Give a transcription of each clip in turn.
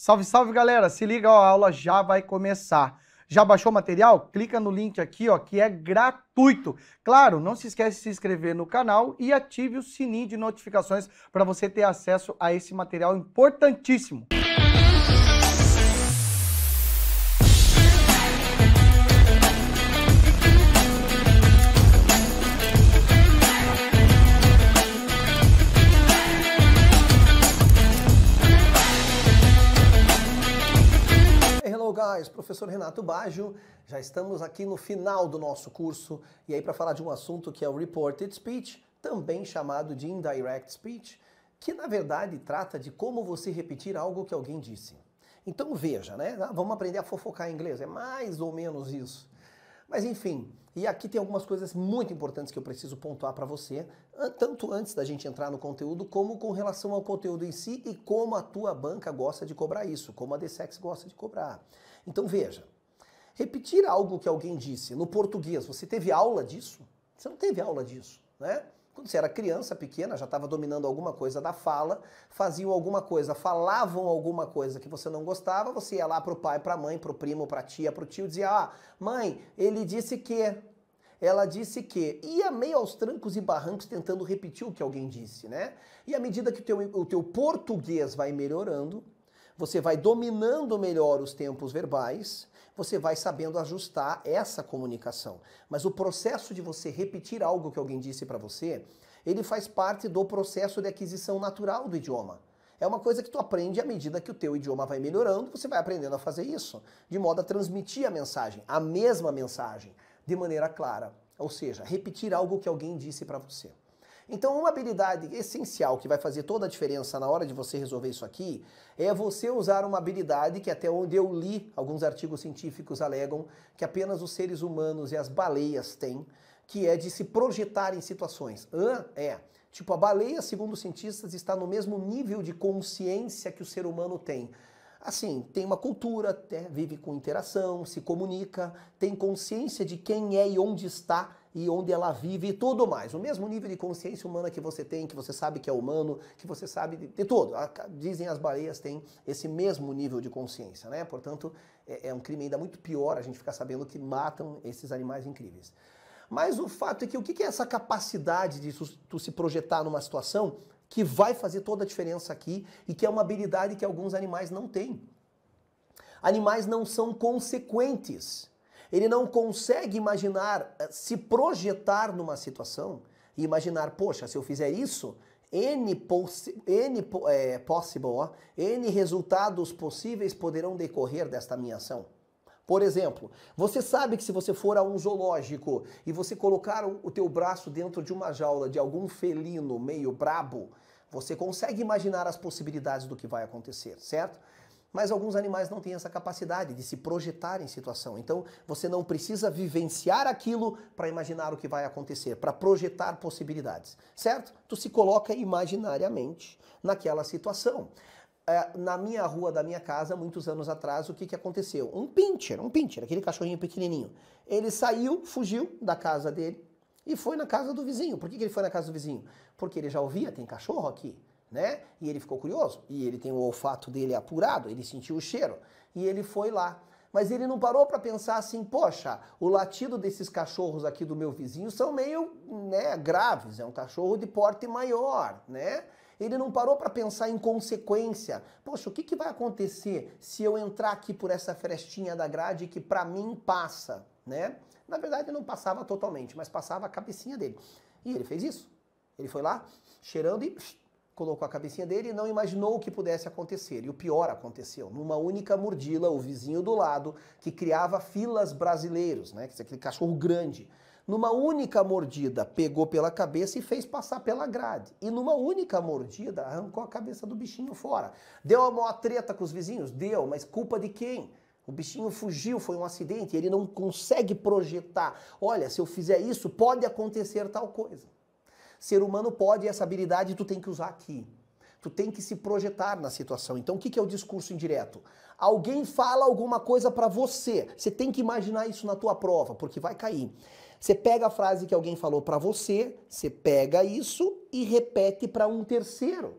Salve, salve, galera! Se liga, ó, a aula já vai começar. Já baixou o material? Clica no link aqui, ó, que é gratuito. Claro, não se esquece de se inscrever no canal e ative o sininho de notificações para você ter acesso a esse material importantíssimo. Moraes, professor Renato Baggio. Já estamos aqui no final do nosso curso e aí para falar de um assunto que é o reported speech, também chamado de indirect speech, que na verdade trata de como você repetir algo que alguém disse. Então veja, né? Ah, vamos aprender a fofocar em inglês, é mais ou menos isso. Mas enfim, e aqui tem algumas coisas muito importantes que eu preciso pontuar para você, tanto antes da gente entrar no conteúdo, como com relação ao conteúdo em si e como a tua banca gosta de cobrar isso, como a DSEX gosta de cobrar. Então veja, repetir algo que alguém disse no português, você teve aula disso? Você não teve aula disso, né? Quando você era criança, pequena, já estava dominando alguma coisa da fala, faziam alguma coisa, falavam alguma coisa que você não gostava, você ia lá pro pai, a mãe, pro primo, a tia, pro tio, dizia: "Ah, mãe, ele disse que ela disse que ia meio aos trancos e barrancos tentando repetir o que alguém disse, né? E à medida que o teu, o teu português vai melhorando, você vai dominando melhor os tempos verbais, você vai sabendo ajustar essa comunicação. Mas o processo de você repetir algo que alguém disse para você, ele faz parte do processo de aquisição natural do idioma. É uma coisa que tu aprende à medida que o teu idioma vai melhorando, você vai aprendendo a fazer isso, de modo a transmitir a mensagem, a mesma mensagem, de maneira clara. Ou seja, repetir algo que alguém disse para você. Então, uma habilidade essencial que vai fazer toda a diferença na hora de você resolver isso aqui é você usar uma habilidade que, até onde eu li, alguns artigos científicos alegam que apenas os seres humanos e as baleias têm, que é de se projetar em situações. Hã? É. Tipo, a baleia, segundo os cientistas, está no mesmo nível de consciência que o ser humano tem assim, tem uma cultura, né? vive com interação, se comunica, tem consciência de quem é e onde está e onde ela vive e tudo mais. O mesmo nível de consciência humana que você tem, que você sabe que é humano, que você sabe de, de tudo. Dizem as baleias têm esse mesmo nível de consciência, né? Portanto, é, é um crime ainda muito pior a gente ficar sabendo que matam esses animais incríveis. Mas o fato é que o que é essa capacidade de tu se projetar numa situação que vai fazer toda a diferença aqui e que é uma habilidade que alguns animais não têm. Animais não são consequentes ele não consegue imaginar, eh, se projetar numa situação e imaginar, poxa, se eu fizer isso, N, possi N é, possible, ó, N resultados possíveis poderão decorrer desta minha ação. Por exemplo, você sabe que se você for a um zoológico e você colocar o teu braço dentro de uma jaula de algum felino meio brabo, você consegue imaginar as possibilidades do que vai acontecer, certo? Mas alguns animais não têm essa capacidade de se projetar em situação. Então, você não precisa vivenciar aquilo para imaginar o que vai acontecer, para projetar possibilidades, certo? Tu se coloca imaginariamente naquela situação. É, na minha rua da minha casa, muitos anos atrás, o que, que aconteceu? Um pincher, um pincher, aquele cachorrinho pequenininho. Ele saiu, fugiu da casa dele e foi na casa do vizinho. Por que, que ele foi na casa do vizinho? Porque ele já ouvia, tem cachorro aqui né? E ele ficou curioso, e ele tem o olfato dele apurado, ele sentiu o cheiro, e ele foi lá. Mas ele não parou para pensar assim, poxa, o latido desses cachorros aqui do meu vizinho são meio né, graves, é um cachorro de porte maior, né? Ele não parou para pensar em consequência. Poxa, o que, que vai acontecer se eu entrar aqui por essa frestinha da grade que para mim passa, né? Na verdade não passava totalmente, mas passava a cabecinha dele. E ele fez isso. Ele foi lá, cheirando e colocou a cabecinha dele e não imaginou o que pudesse acontecer. E o pior aconteceu. Numa única mordila, o vizinho do lado, que criava filas brasileiros, né? Que é aquele cachorro grande. Numa única mordida, pegou pela cabeça e fez passar pela grade. E numa única mordida, arrancou a cabeça do bichinho fora. Deu a maior treta com os vizinhos? Deu, mas culpa de quem? O bichinho fugiu, foi um acidente, ele não consegue projetar. Olha, se eu fizer isso, pode acontecer tal coisa. Ser humano pode, essa habilidade tu tem que usar aqui. Tu tem que se projetar na situação. Então, o que é o discurso indireto? Alguém fala alguma coisa para você. Você tem que imaginar isso na tua prova, porque vai cair. Você pega a frase que alguém falou para você, você pega isso e repete para um terceiro.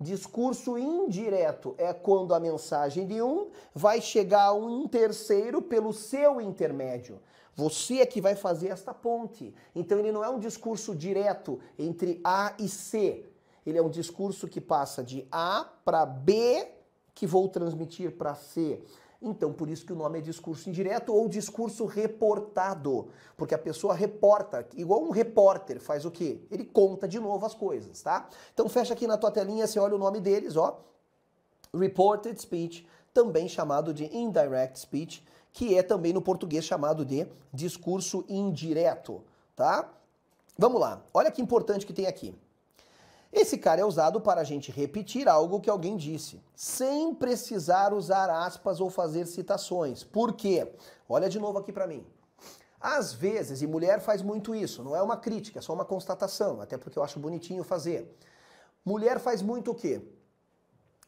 Discurso indireto é quando a mensagem de um vai chegar a um terceiro pelo seu intermédio. Você é que vai fazer esta ponte. Então ele não é um discurso direto entre A e C. Ele é um discurso que passa de A para B, que vou transmitir para C. Então, por isso que o nome é discurso indireto ou discurso reportado, porque a pessoa reporta, igual um repórter faz o quê? Ele conta de novo as coisas, tá? Então, fecha aqui na tua telinha, você olha o nome deles, ó. Reported speech, também chamado de indirect speech, que é também no português chamado de discurso indireto, tá? Vamos lá, olha que importante que tem aqui. Esse cara é usado para a gente repetir algo que alguém disse, sem precisar usar aspas ou fazer citações. Por quê? Olha de novo aqui para mim. Às vezes, e mulher faz muito isso, não é uma crítica, é só uma constatação, até porque eu acho bonitinho fazer. Mulher faz muito o quê?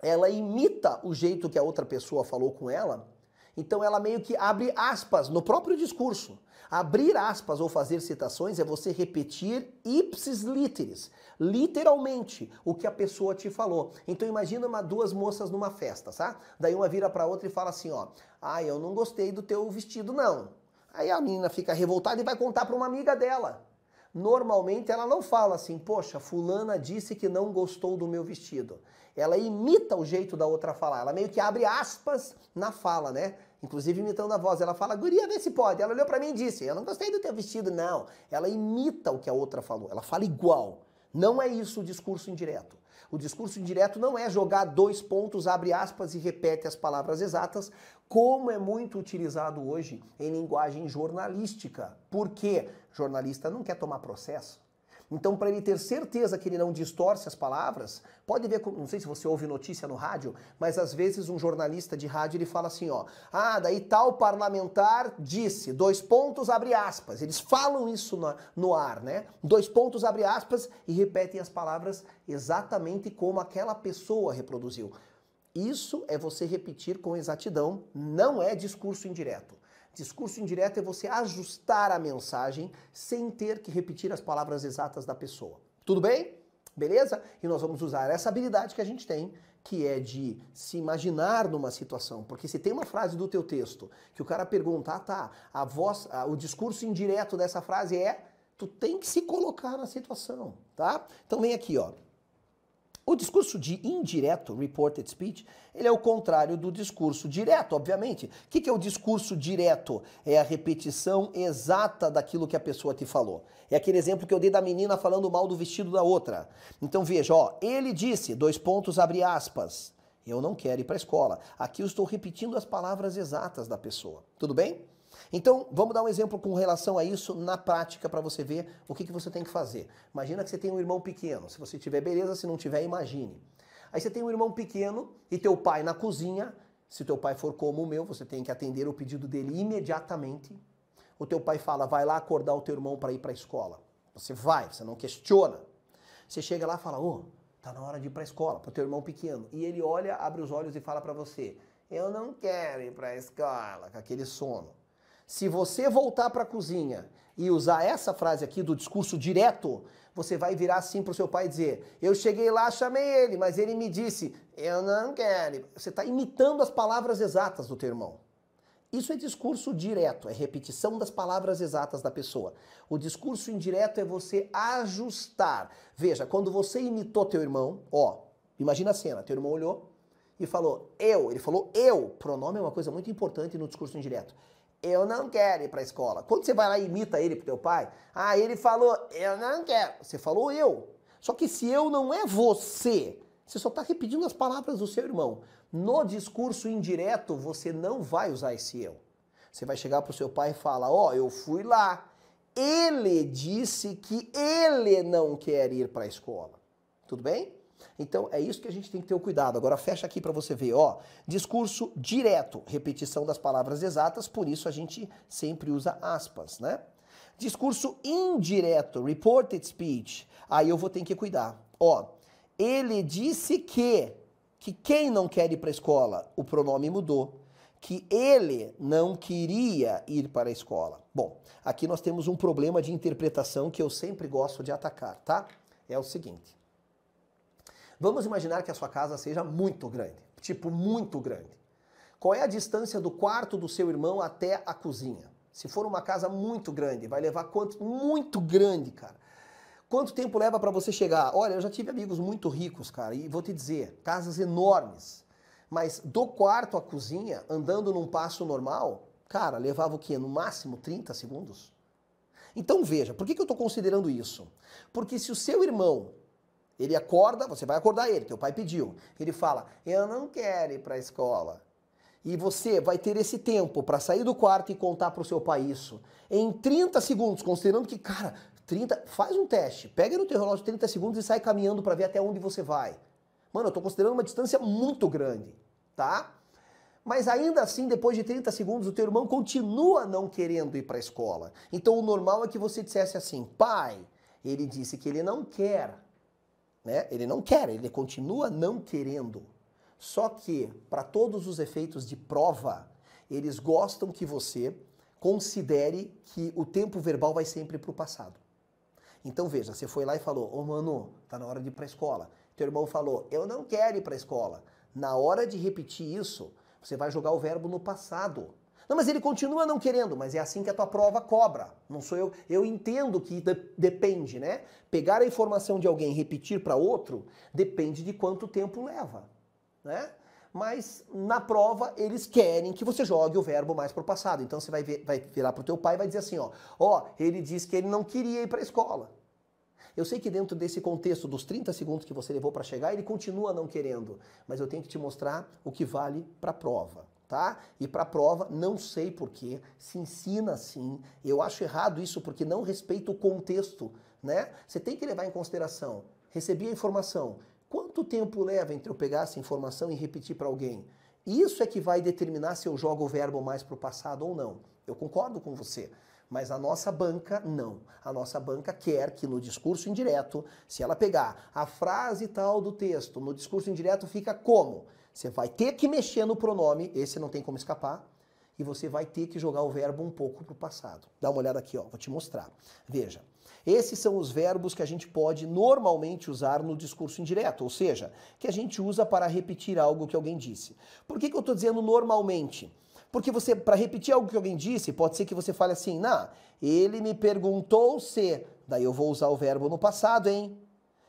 Ela imita o jeito que a outra pessoa falou com ela então ela meio que abre aspas no próprio discurso. Abrir aspas ou fazer citações é você repetir ipsis literis, literalmente o que a pessoa te falou. Então imagina uma, duas moças numa festa, tá? Daí uma vira para outra e fala assim, ó: "Ah, eu não gostei do teu vestido não". Aí a menina fica revoltada e vai contar para uma amiga dela. Normalmente ela não fala assim: "Poxa, fulana disse que não gostou do meu vestido". Ela imita o jeito da outra falar. Ela meio que abre aspas na fala, né? inclusive imitando a voz. Ela fala, guria, vê se pode. Ela olhou para mim e disse, eu não gostei do teu vestido, não. Ela imita o que a outra falou, ela fala igual. Não é isso o discurso indireto. O discurso indireto não é jogar dois pontos, abre aspas e repete as palavras exatas, como é muito utilizado hoje em linguagem jornalística. Por quê? Jornalista não quer tomar processo. Então, para ele ter certeza que ele não distorce as palavras, pode ver, não sei se você ouve notícia no rádio, mas às vezes um jornalista de rádio ele fala assim, ó, ah, daí tal parlamentar disse, dois pontos abre aspas. Eles falam isso no, no ar, né? Dois pontos abre aspas e repetem as palavras exatamente como aquela pessoa reproduziu. Isso é você repetir com exatidão, não é discurso indireto. Discurso indireto é você ajustar a mensagem sem ter que repetir as palavras exatas da pessoa. Tudo bem? Beleza? E nós vamos usar essa habilidade que a gente tem, que é de se imaginar numa situação. Porque se tem uma frase do teu texto que o cara pergunta, ah, tá, a voz, a, o discurso indireto dessa frase é, tu tem que se colocar na situação, tá? Então vem aqui, ó. O discurso de indireto, reported speech, ele é o contrário do discurso direto, obviamente. O que é o discurso direto? É a repetição exata daquilo que a pessoa te falou. É aquele exemplo que eu dei da menina falando mal do vestido da outra. Então veja, ó, ele disse, dois pontos, abre aspas, eu não quero ir para a escola. Aqui eu estou repetindo as palavras exatas da pessoa. Tudo bem? Então, vamos dar um exemplo com relação a isso na prática para você ver o que, que você tem que fazer. Imagina que você tem um irmão pequeno. Se você tiver, beleza. Se não tiver, imagine. Aí você tem um irmão pequeno e teu pai na cozinha. Se teu pai for como o meu, você tem que atender o pedido dele imediatamente. O teu pai fala, vai lá acordar o teu irmão para ir para a escola. Você vai, você não questiona. Você chega lá e fala, ô, oh, tá na hora de ir para a escola, para o teu irmão pequeno. E ele olha, abre os olhos e fala para você, eu não quero ir para a escola, com aquele sono. Se você voltar para a cozinha e usar essa frase aqui do discurso direto, você vai virar assim para o seu pai e dizer: Eu cheguei lá, chamei ele, mas ele me disse, eu não quero. Você está imitando as palavras exatas do teu irmão. Isso é discurso direto, é repetição das palavras exatas da pessoa. O discurso indireto é você ajustar. Veja, quando você imitou teu irmão, ó, imagina a cena, teu irmão olhou e falou eu, ele falou eu, pronome é uma coisa muito importante no discurso indireto eu não quero ir para a escola. Quando você vai lá e imita ele pro teu pai, ah, ele falou, eu não quero. Você falou eu. Só que se eu não é você, você só está repetindo as palavras do seu irmão. No discurso indireto, você não vai usar esse eu. Você vai chegar pro seu pai e falar, ó, oh, eu fui lá. Ele disse que ele não quer ir para a escola. Tudo bem? Então é isso que a gente tem que ter o cuidado. Agora fecha aqui para você ver, ó, discurso direto, repetição das palavras exatas, por isso a gente sempre usa aspas, né? Discurso indireto, reported speech. Aí eu vou ter que cuidar. Ó, ele disse que que quem não quer ir para a escola, o pronome mudou, que ele não queria ir para a escola. Bom, aqui nós temos um problema de interpretação que eu sempre gosto de atacar, tá? É o seguinte. Vamos imaginar que a sua casa seja muito grande, tipo muito grande. Qual é a distância do quarto do seu irmão até a cozinha? Se for uma casa muito grande, vai levar quanto? Muito grande, cara. Quanto tempo leva para você chegar? Olha, eu já tive amigos muito ricos, cara, e vou te dizer, casas enormes. Mas do quarto à cozinha, andando num passo normal, cara, levava o quê? No máximo 30 segundos? Então veja, por que, que eu estou considerando isso? Porque se o seu irmão ele acorda, você vai acordar ele, teu pai pediu. Ele fala: "Eu não quero ir para a escola". E você vai ter esse tempo para sair do quarto e contar para o seu pai isso. Em 30 segundos, considerando que, cara, 30, faz um teste. Pega no teu relógio 30 segundos e sai caminhando para ver até onde você vai. Mano, eu estou considerando uma distância muito grande, tá? Mas ainda assim, depois de 30 segundos, o teu irmão continua não querendo ir para a escola. Então o normal é que você dissesse assim: "Pai, ele disse que ele não quer" Né? Ele não quer, ele continua não querendo. Só que, para todos os efeitos de prova, eles gostam que você considere que o tempo verbal vai sempre para o passado. Então veja, você foi lá e falou: Ô oh, mano, tá na hora de ir para a escola. Teu irmão falou: Eu não quero ir para a escola. Na hora de repetir isso, você vai jogar o verbo no passado. Não, mas ele continua não querendo, mas é assim que a tua prova cobra. Não sou eu. Eu entendo que de depende, né? Pegar a informação de alguém e repetir para outro depende de quanto tempo leva, né? Mas na prova eles querem que você jogue o verbo mais para o passado. Então você vai, ver, vai virar para o teu pai e vai dizer assim, ó, ó, ele disse que ele não queria ir para a escola. Eu sei que dentro desse contexto dos 30 segundos que você levou para chegar, ele continua não querendo, mas eu tenho que te mostrar o que vale para a prova tá? E para prova, não sei porquê, se ensina assim. Eu acho errado isso porque não respeita o contexto, né? Você tem que levar em consideração. Recebi a informação. Quanto tempo leva entre eu pegar essa informação e repetir para alguém? Isso é que vai determinar se eu jogo o verbo mais para o passado ou não. Eu concordo com você. Mas a nossa banca não. A nossa banca quer que no discurso indireto, se ela pegar a frase tal do texto, no discurso indireto fica como? Você vai ter que mexer no pronome, esse não tem como escapar, e você vai ter que jogar o verbo um pouco para o passado. Dá uma olhada aqui, ó, vou te mostrar. Veja, esses são os verbos que a gente pode normalmente usar no discurso indireto, ou seja, que a gente usa para repetir algo que alguém disse. Por que, que eu estou dizendo normalmente? Porque você, para repetir algo que alguém disse, pode ser que você fale assim, nah, ele me perguntou se, daí eu vou usar o verbo no passado, hein?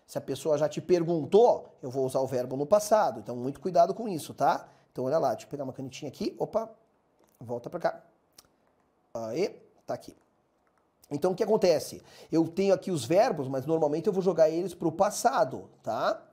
Se a pessoa já te perguntou, eu vou usar o verbo no passado. Então, muito cuidado com isso, tá? Então, olha lá, deixa eu pegar uma canetinha aqui. Opa, volta para cá. Aí, tá aqui. Então, o que acontece? Eu tenho aqui os verbos, mas normalmente eu vou jogar eles para o passado, tá?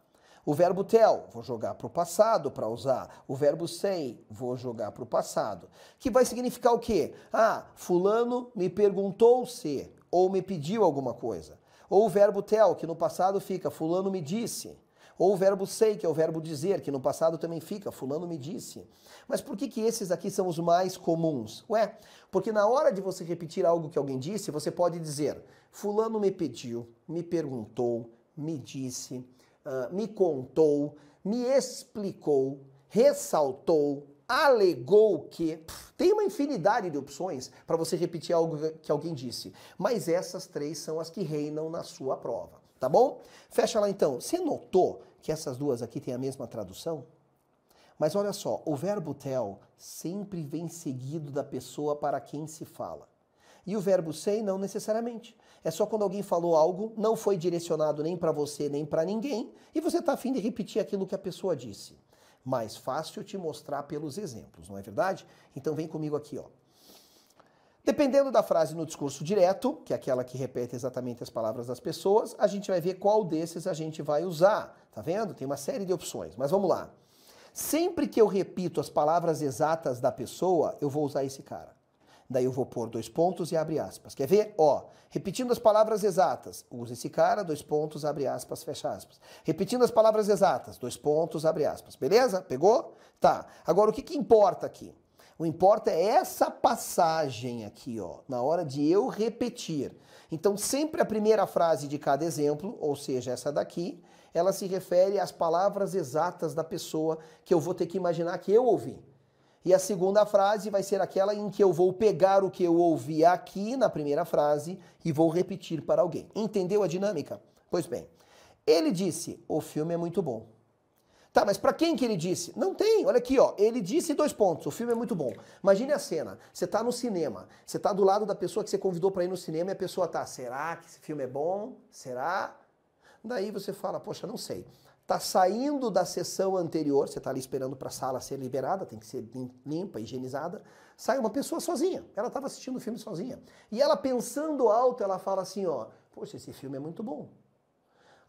O verbo tell, vou jogar para o passado para usar. O verbo say, vou jogar para o passado. Que vai significar o quê? Ah, fulano me perguntou se ou me pediu alguma coisa. Ou o verbo tell, que no passado fica fulano me disse. Ou o verbo say, que é o verbo dizer, que no passado também fica, fulano me disse. Mas por que, que esses aqui são os mais comuns? Ué, porque na hora de você repetir algo que alguém disse, você pode dizer, fulano me pediu, me perguntou, me disse, uh, me contou, me explicou, ressaltou, alegou que. tem uma infinidade de opções para você repetir algo que alguém disse, mas essas três são as que reinam na sua prova, tá bom? Fecha lá então. Você notou que essas duas aqui têm a mesma tradução? Mas olha só, o verbo tell sempre vem seguido da pessoa para quem se fala. E o verbo say não necessariamente. É só quando alguém falou algo, não foi direcionado nem para você nem para ninguém, e você está afim de repetir aquilo que a pessoa disse. Mais fácil te mostrar pelos exemplos, não é verdade? Então vem comigo aqui, ó. Dependendo da frase no discurso direto, que é aquela que repete exatamente as palavras das pessoas, a gente vai ver qual desses a gente vai usar. Tá vendo? Tem uma série de opções, mas vamos lá. Sempre que eu repito as palavras exatas da pessoa, eu vou usar esse cara. Daí eu vou pôr dois pontos e abre aspas. Quer ver? Ó, repetindo as palavras exatas, usa esse cara, dois pontos, abre aspas, fecha aspas. Repetindo as palavras exatas, dois pontos, abre aspas. Beleza? Pegou? Tá. Agora, o que, que importa aqui? O importa é essa passagem aqui, ó, na hora de eu repetir. Então, sempre a primeira frase de cada exemplo, ou seja, essa daqui, ela se refere às palavras exatas da pessoa que eu vou ter que imaginar que eu ouvi. E a segunda frase vai ser aquela em que eu vou pegar o que eu ouvi aqui na primeira frase e vou repetir para alguém. Entendeu a dinâmica? Pois bem, ele disse: o filme é muito bom. Tá, mas para quem que ele disse? Não tem. Olha aqui, ó. Ele disse dois pontos. O filme é muito bom. Imagine a cena. Você tá no cinema. Você tá do lado da pessoa que você convidou para ir no cinema e a pessoa tá: será que esse filme é bom? Será? Daí você fala: poxa, não sei está saindo da sessão anterior, você está ali esperando para a sala ser liberada, tem que ser limpa, higienizada, sai uma pessoa sozinha. Ela estava assistindo o filme sozinha. E ela pensando alto, ela fala assim, ó, poxa, esse filme é muito bom.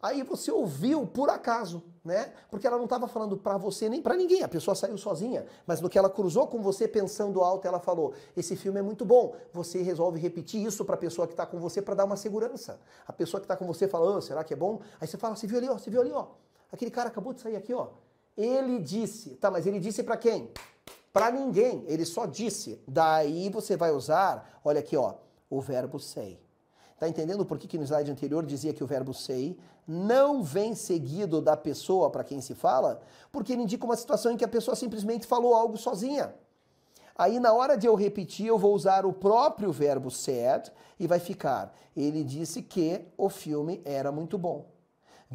Aí você ouviu por acaso, né? Porque ela não estava falando para você nem para ninguém, a pessoa saiu sozinha, mas no que ela cruzou com você pensando alto, ela falou: "Esse filme é muito bom". Você resolve repetir isso para a pessoa que está com você para dar uma segurança. A pessoa que está com você fala: oh, "Será que é bom?". Aí você fala: "Você viu ali, ó, você viu ali, ó". Aquele cara acabou de sair aqui, ó. Ele disse, tá, mas ele disse para quem? Para ninguém, ele só disse. Daí você vai usar, olha aqui, ó, o verbo sei. Tá entendendo por que, que no slide anterior dizia que o verbo sei não vem seguido da pessoa para quem se fala? Porque ele indica uma situação em que a pessoa simplesmente falou algo sozinha. Aí na hora de eu repetir, eu vou usar o próprio verbo said e vai ficar. Ele disse que o filme era muito bom.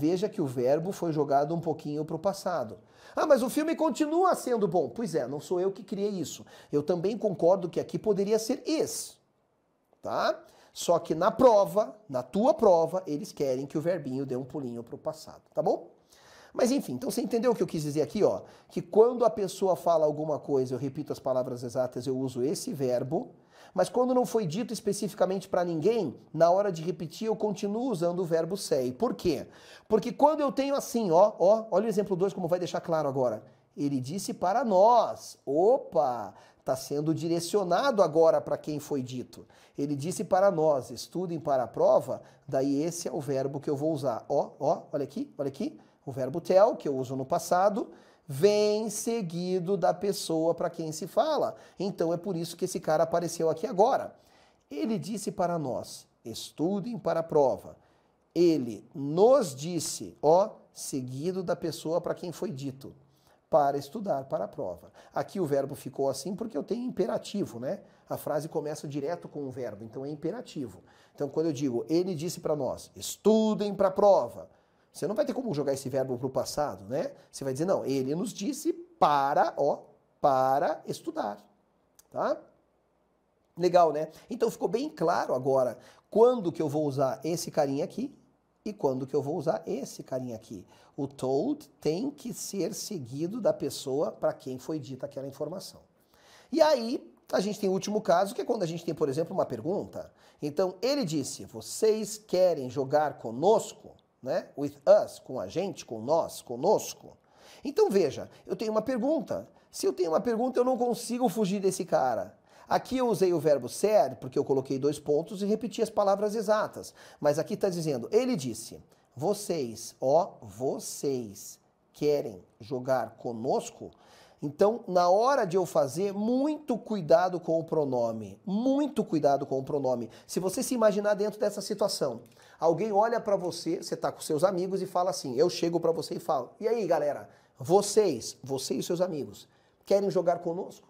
Veja que o verbo foi jogado um pouquinho para o passado. Ah, mas o filme continua sendo bom. Pois é, não sou eu que criei isso. Eu também concordo que aqui poderia ser esse. Tá? Só que na prova, na tua prova, eles querem que o verbinho dê um pulinho para o passado, tá bom? Mas enfim, então você entendeu o que eu quis dizer aqui, ó? Que quando a pessoa fala alguma coisa, eu repito as palavras exatas, eu uso esse verbo mas quando não foi dito especificamente para ninguém, na hora de repetir eu continuo usando o verbo sei. Por quê? Porque quando eu tenho assim, ó, ó, olha o exemplo 2 como vai deixar claro agora. Ele disse para nós. Opa, está sendo direcionado agora para quem foi dito. Ele disse para nós, estudem para a prova, daí esse é o verbo que eu vou usar. Ó, ó, olha aqui, olha aqui, o verbo tell que eu uso no passado vem seguido da pessoa para quem se fala. Então é por isso que esse cara apareceu aqui agora. Ele disse para nós: estudem para a prova. Ele nos disse, ó, seguido da pessoa para quem foi dito, para estudar para a prova. Aqui o verbo ficou assim porque eu tenho imperativo, né? A frase começa direto com o verbo, então é imperativo. Então quando eu digo, ele disse para nós, estudem para a prova você não vai ter como jogar esse verbo para o passado, né? Você vai dizer, não, ele nos disse para, ó, para estudar, tá? Legal, né? Então ficou bem claro agora quando que eu vou usar esse carinha aqui e quando que eu vou usar esse carinha aqui. O told tem que ser seguido da pessoa para quem foi dita aquela informação. E aí, a gente tem o último caso, que é quando a gente tem, por exemplo, uma pergunta. Então, ele disse, vocês querem jogar conosco? né? With us, com a gente, com nós, conosco. Então veja, eu tenho uma pergunta. Se eu tenho uma pergunta, eu não consigo fugir desse cara. Aqui eu usei o verbo ser, porque eu coloquei dois pontos e repeti as palavras exatas. Mas aqui está dizendo, ele disse, vocês, ó, vocês querem jogar conosco? Então, na hora de eu fazer, muito cuidado com o pronome. Muito cuidado com o pronome. Se você se imaginar dentro dessa situação, Alguém olha para você, você está com seus amigos e fala assim: eu chego para você e falo, e aí galera, vocês, você e seus amigos, querem jogar conosco?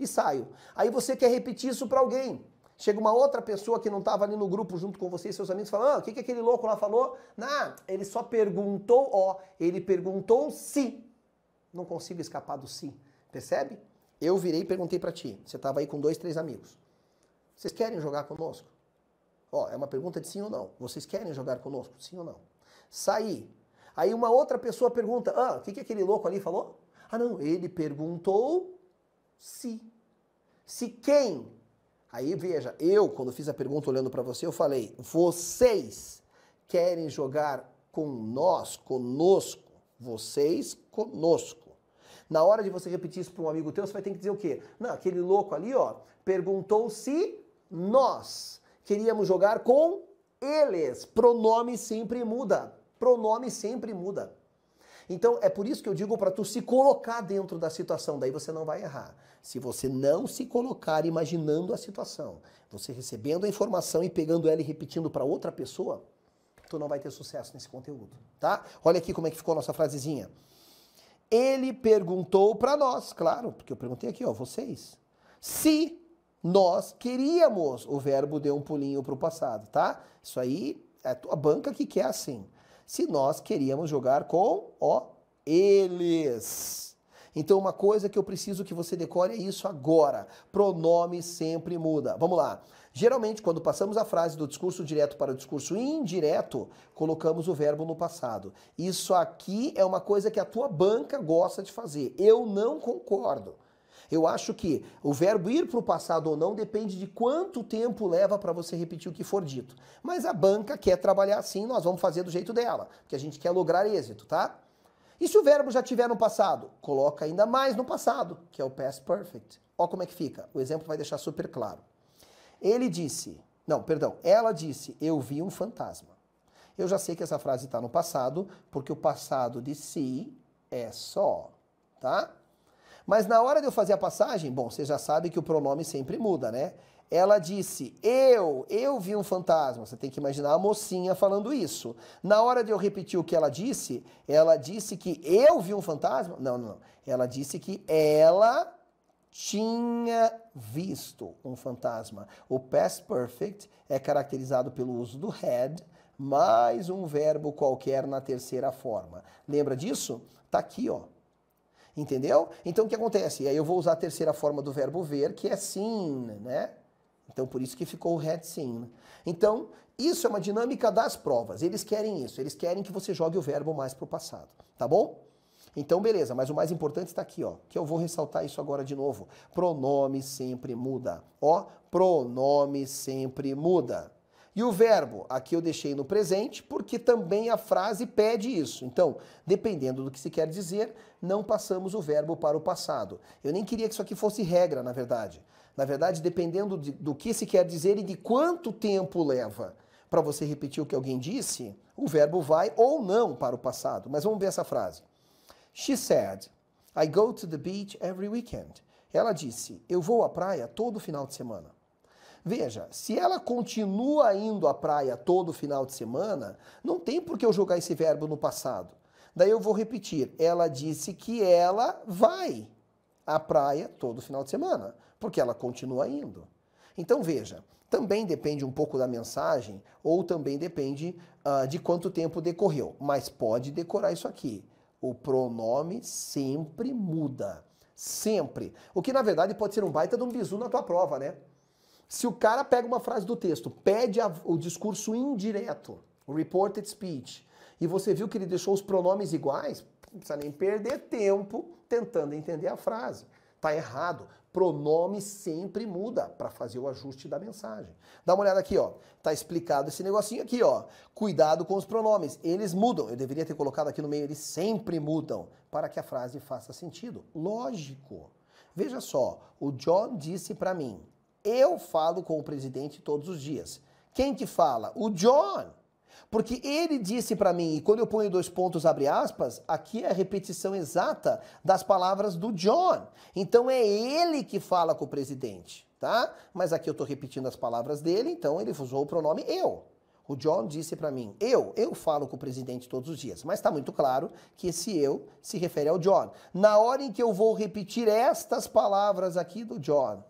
E saio. Aí você quer repetir isso para alguém. Chega uma outra pessoa que não estava ali no grupo junto com você e seus amigos falando: ah, o que, que aquele louco lá falou? Não, ele só perguntou, ó, ele perguntou se. Não consigo escapar do se. Percebe? Eu virei e perguntei para ti. Você estava aí com dois, três amigos. Vocês querem jogar conosco? Ó, é uma pergunta de sim ou não. Vocês querem jogar conosco? Sim ou não? Sair. Aí uma outra pessoa pergunta: Ah, o que, que aquele louco ali falou? Ah, não, ele perguntou se. Se quem? Aí veja, eu, quando fiz a pergunta olhando para você, eu falei: Vocês querem jogar com nós, conosco? Vocês conosco. Na hora de você repetir isso para um amigo teu, você vai ter que dizer o quê? Não, aquele louco ali, ó, perguntou se nós queríamos jogar com eles. Pronome sempre muda. Pronome sempre muda. Então é por isso que eu digo para tu se colocar dentro da situação, daí você não vai errar. Se você não se colocar imaginando a situação, você recebendo a informação e pegando ela e repetindo para outra pessoa, tu não vai ter sucesso nesse conteúdo, tá? Olha aqui como é que ficou a nossa frasezinha. Ele perguntou para nós, claro, porque eu perguntei aqui, ó, vocês, se nós queríamos, o verbo deu um pulinho para o passado, tá? Isso aí é a tua banca que quer assim. Se nós queríamos jogar com, ó, eles. Então, uma coisa que eu preciso que você decore é isso agora. Pronome sempre muda. Vamos lá. Geralmente, quando passamos a frase do discurso direto para o discurso indireto, colocamos o verbo no passado. Isso aqui é uma coisa que a tua banca gosta de fazer. Eu não concordo. Eu acho que o verbo ir para o passado ou não depende de quanto tempo leva para você repetir o que for dito. Mas a banca quer trabalhar assim, nós vamos fazer do jeito dela, porque a gente quer lograr êxito, tá? E se o verbo já tiver no passado? Coloca ainda mais no passado, que é o past perfect. Olha como é que fica. O exemplo vai deixar super claro. Ele disse, não, perdão, ela disse, eu vi um fantasma. Eu já sei que essa frase está no passado, porque o passado de si é só, tá? Mas na hora de eu fazer a passagem, bom, você já sabe que o pronome sempre muda, né? Ela disse, eu, eu vi um fantasma. Você tem que imaginar a mocinha falando isso. Na hora de eu repetir o que ela disse, ela disse que eu vi um fantasma? Não, não, não. Ela disse que ela tinha visto um fantasma. O past perfect é caracterizado pelo uso do had mais um verbo qualquer na terceira forma. Lembra disso? Tá aqui, ó. Entendeu? Então o que acontece? E aí eu vou usar a terceira forma do verbo ver, que é sim, né? Então por isso que ficou o had seen. Né? Então, isso é uma dinâmica das provas. Eles querem isso, eles querem que você jogue o verbo mais para o passado, tá bom? Então, beleza, mas o mais importante está aqui, ó, que eu vou ressaltar isso agora de novo. Pronome sempre muda. Ó, pronome sempre muda. E o verbo aqui eu deixei no presente, porque também a frase pede isso. Então, dependendo do que se quer dizer, não passamos o verbo para o passado. Eu nem queria que isso aqui fosse regra, na verdade. Na verdade, dependendo de, do que se quer dizer e de quanto tempo leva para você repetir o que alguém disse, o verbo vai ou não para o passado. Mas vamos ver essa frase. She said, I go to the beach every weekend. Ela disse, eu vou à praia todo final de semana. Veja, se ela continua indo à praia todo final de semana, não tem por que eu jogar esse verbo no passado. Daí eu vou repetir. Ela disse que ela vai à praia todo final de semana, porque ela continua indo. Então veja, também depende um pouco da mensagem ou também depende uh, de quanto tempo decorreu. Mas pode decorar isso aqui. O pronome sempre muda. Sempre. O que na verdade pode ser um baita de um bizu na tua prova, né? Se o cara pega uma frase do texto, pede a, o discurso indireto, o reported speech, e você viu que ele deixou os pronomes iguais, não precisa nem perder tempo tentando entender a frase. Tá errado. Pronome sempre muda para fazer o ajuste da mensagem. Dá uma olhada aqui, ó. Tá explicado esse negocinho aqui, ó. Cuidado com os pronomes. Eles mudam. Eu deveria ter colocado aqui no meio, eles sempre mudam para que a frase faça sentido. Lógico. Veja só, o John disse para mim: eu falo com o presidente todos os dias. Quem que fala? O John. Porque ele disse para mim, e quando eu ponho dois pontos, abre aspas, aqui é a repetição exata das palavras do John. Então é ele que fala com o presidente, tá? Mas aqui eu estou repetindo as palavras dele, então ele usou o pronome eu. O John disse para mim, eu, eu falo com o presidente todos os dias, mas está muito claro que esse eu se refere ao John. Na hora em que eu vou repetir estas palavras aqui do John,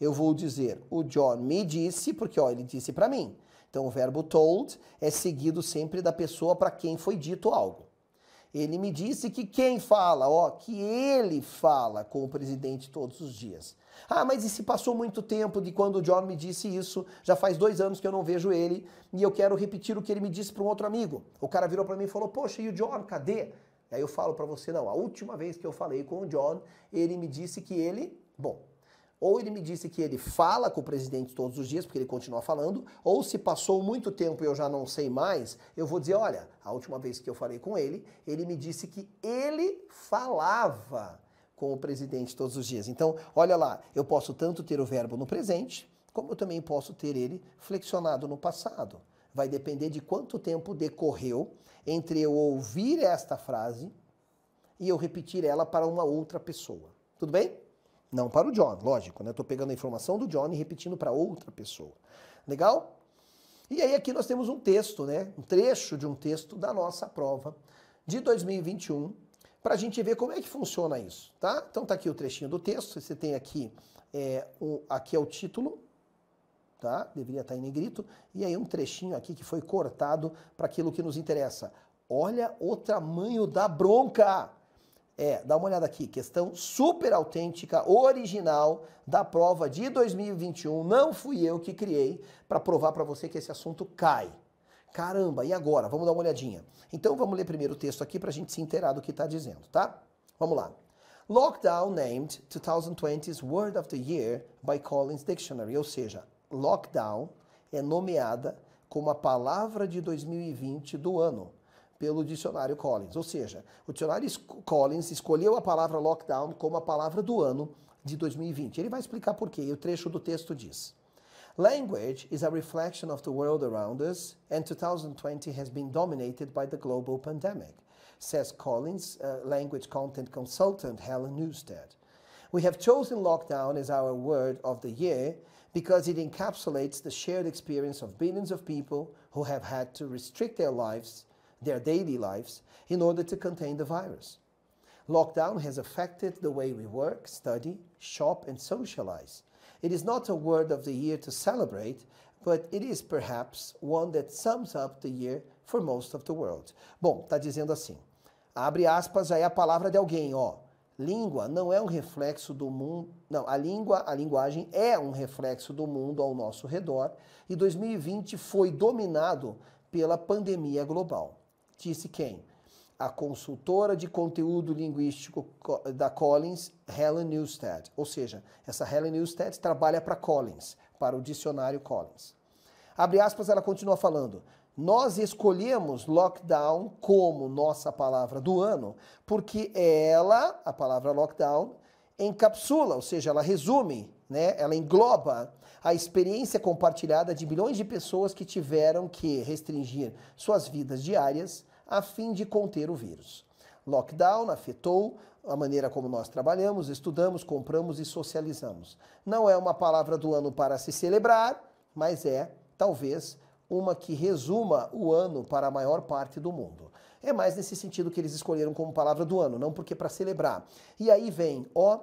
eu vou dizer o John me disse, porque ó, ele disse para mim. Então o verbo told é seguido sempre da pessoa para quem foi dito algo. Ele me disse que quem fala, ó, que ele fala com o presidente todos os dias. Ah, mas e se passou muito tempo de quando o John me disse isso? Já faz dois anos que eu não vejo ele e eu quero repetir o que ele me disse para um outro amigo. O cara virou para mim e falou: Poxa, e o John, cadê? aí eu falo para você: Não, a última vez que eu falei com o John, ele me disse que ele. Bom, ou ele me disse que ele fala com o presidente todos os dias, porque ele continua falando, ou se passou muito tempo e eu já não sei mais, eu vou dizer: olha, a última vez que eu falei com ele, ele me disse que ele falava com o presidente todos os dias. Então, olha lá, eu posso tanto ter o verbo no presente, como eu também posso ter ele flexionado no passado. Vai depender de quanto tempo decorreu entre eu ouvir esta frase e eu repetir ela para uma outra pessoa. Tudo bem? Não para o John, lógico, né? Estou pegando a informação do John e repetindo para outra pessoa. Legal? E aí aqui nós temos um texto, né? Um trecho de um texto da nossa prova de 2021 para a gente ver como é que funciona isso, tá? Então tá aqui o trechinho do texto. Você tem aqui é, o, aqui é o título, tá? Deveria estar tá em negrito. E aí um trechinho aqui que foi cortado para aquilo que nos interessa. Olha o tamanho da bronca! É, dá uma olhada aqui, questão super autêntica, original da prova de 2021. Não fui eu que criei para provar para você que esse assunto cai. Caramba, e agora? Vamos dar uma olhadinha. Então vamos ler primeiro o texto aqui para a gente se inteirar do que está dizendo, tá? Vamos lá. Lockdown named 2020's Word of the Year by Collins Dictionary, ou seja, lockdown é nomeada como a palavra de 2020 do ano pelo dicionário Collins. Ou seja, o dicionário Collins escolheu a palavra lockdown como a palavra do ano de 2020. Ele vai explicar por quê. E o trecho do texto diz: Language is a reflection of the world around us, and 2020 has been dominated by the global pandemic, says Collins, uh, language content consultant Helen Newstead. We have chosen lockdown as our word of the year because it encapsulates the shared experience of billions of people who have had to restrict their lives their daily lives in order to contain the virus. Lockdown has affected the way we work, study, shop, and socialize. It is not a word of the year to celebrate, but it is perhaps one that sums up the year for most of the world. Bom, está dizendo assim. Abre aspas aí a palavra de alguém, ó. Língua não é um reflexo do mundo. Não, a língua, a linguagem é um reflexo do mundo ao nosso redor, e 2020 foi dominado pela pandemia global disse quem? A consultora de conteúdo linguístico da Collins, Helen Newstead. Ou seja, essa Helen Newstead trabalha para Collins, para o dicionário Collins. Abre aspas, ela continua falando. Nós escolhemos lockdown como nossa palavra do ano, porque ela, a palavra lockdown, encapsula, ou seja, ela resume, né? ela engloba a experiência compartilhada de milhões de pessoas que tiveram que restringir suas vidas diárias a fim de conter o vírus. Lockdown afetou a maneira como nós trabalhamos, estudamos, compramos e socializamos. Não é uma palavra do ano para se celebrar, mas é, talvez, uma que resuma o ano para a maior parte do mundo. É mais nesse sentido que eles escolheram como palavra do ano, não porque é para celebrar. E aí vem, ó,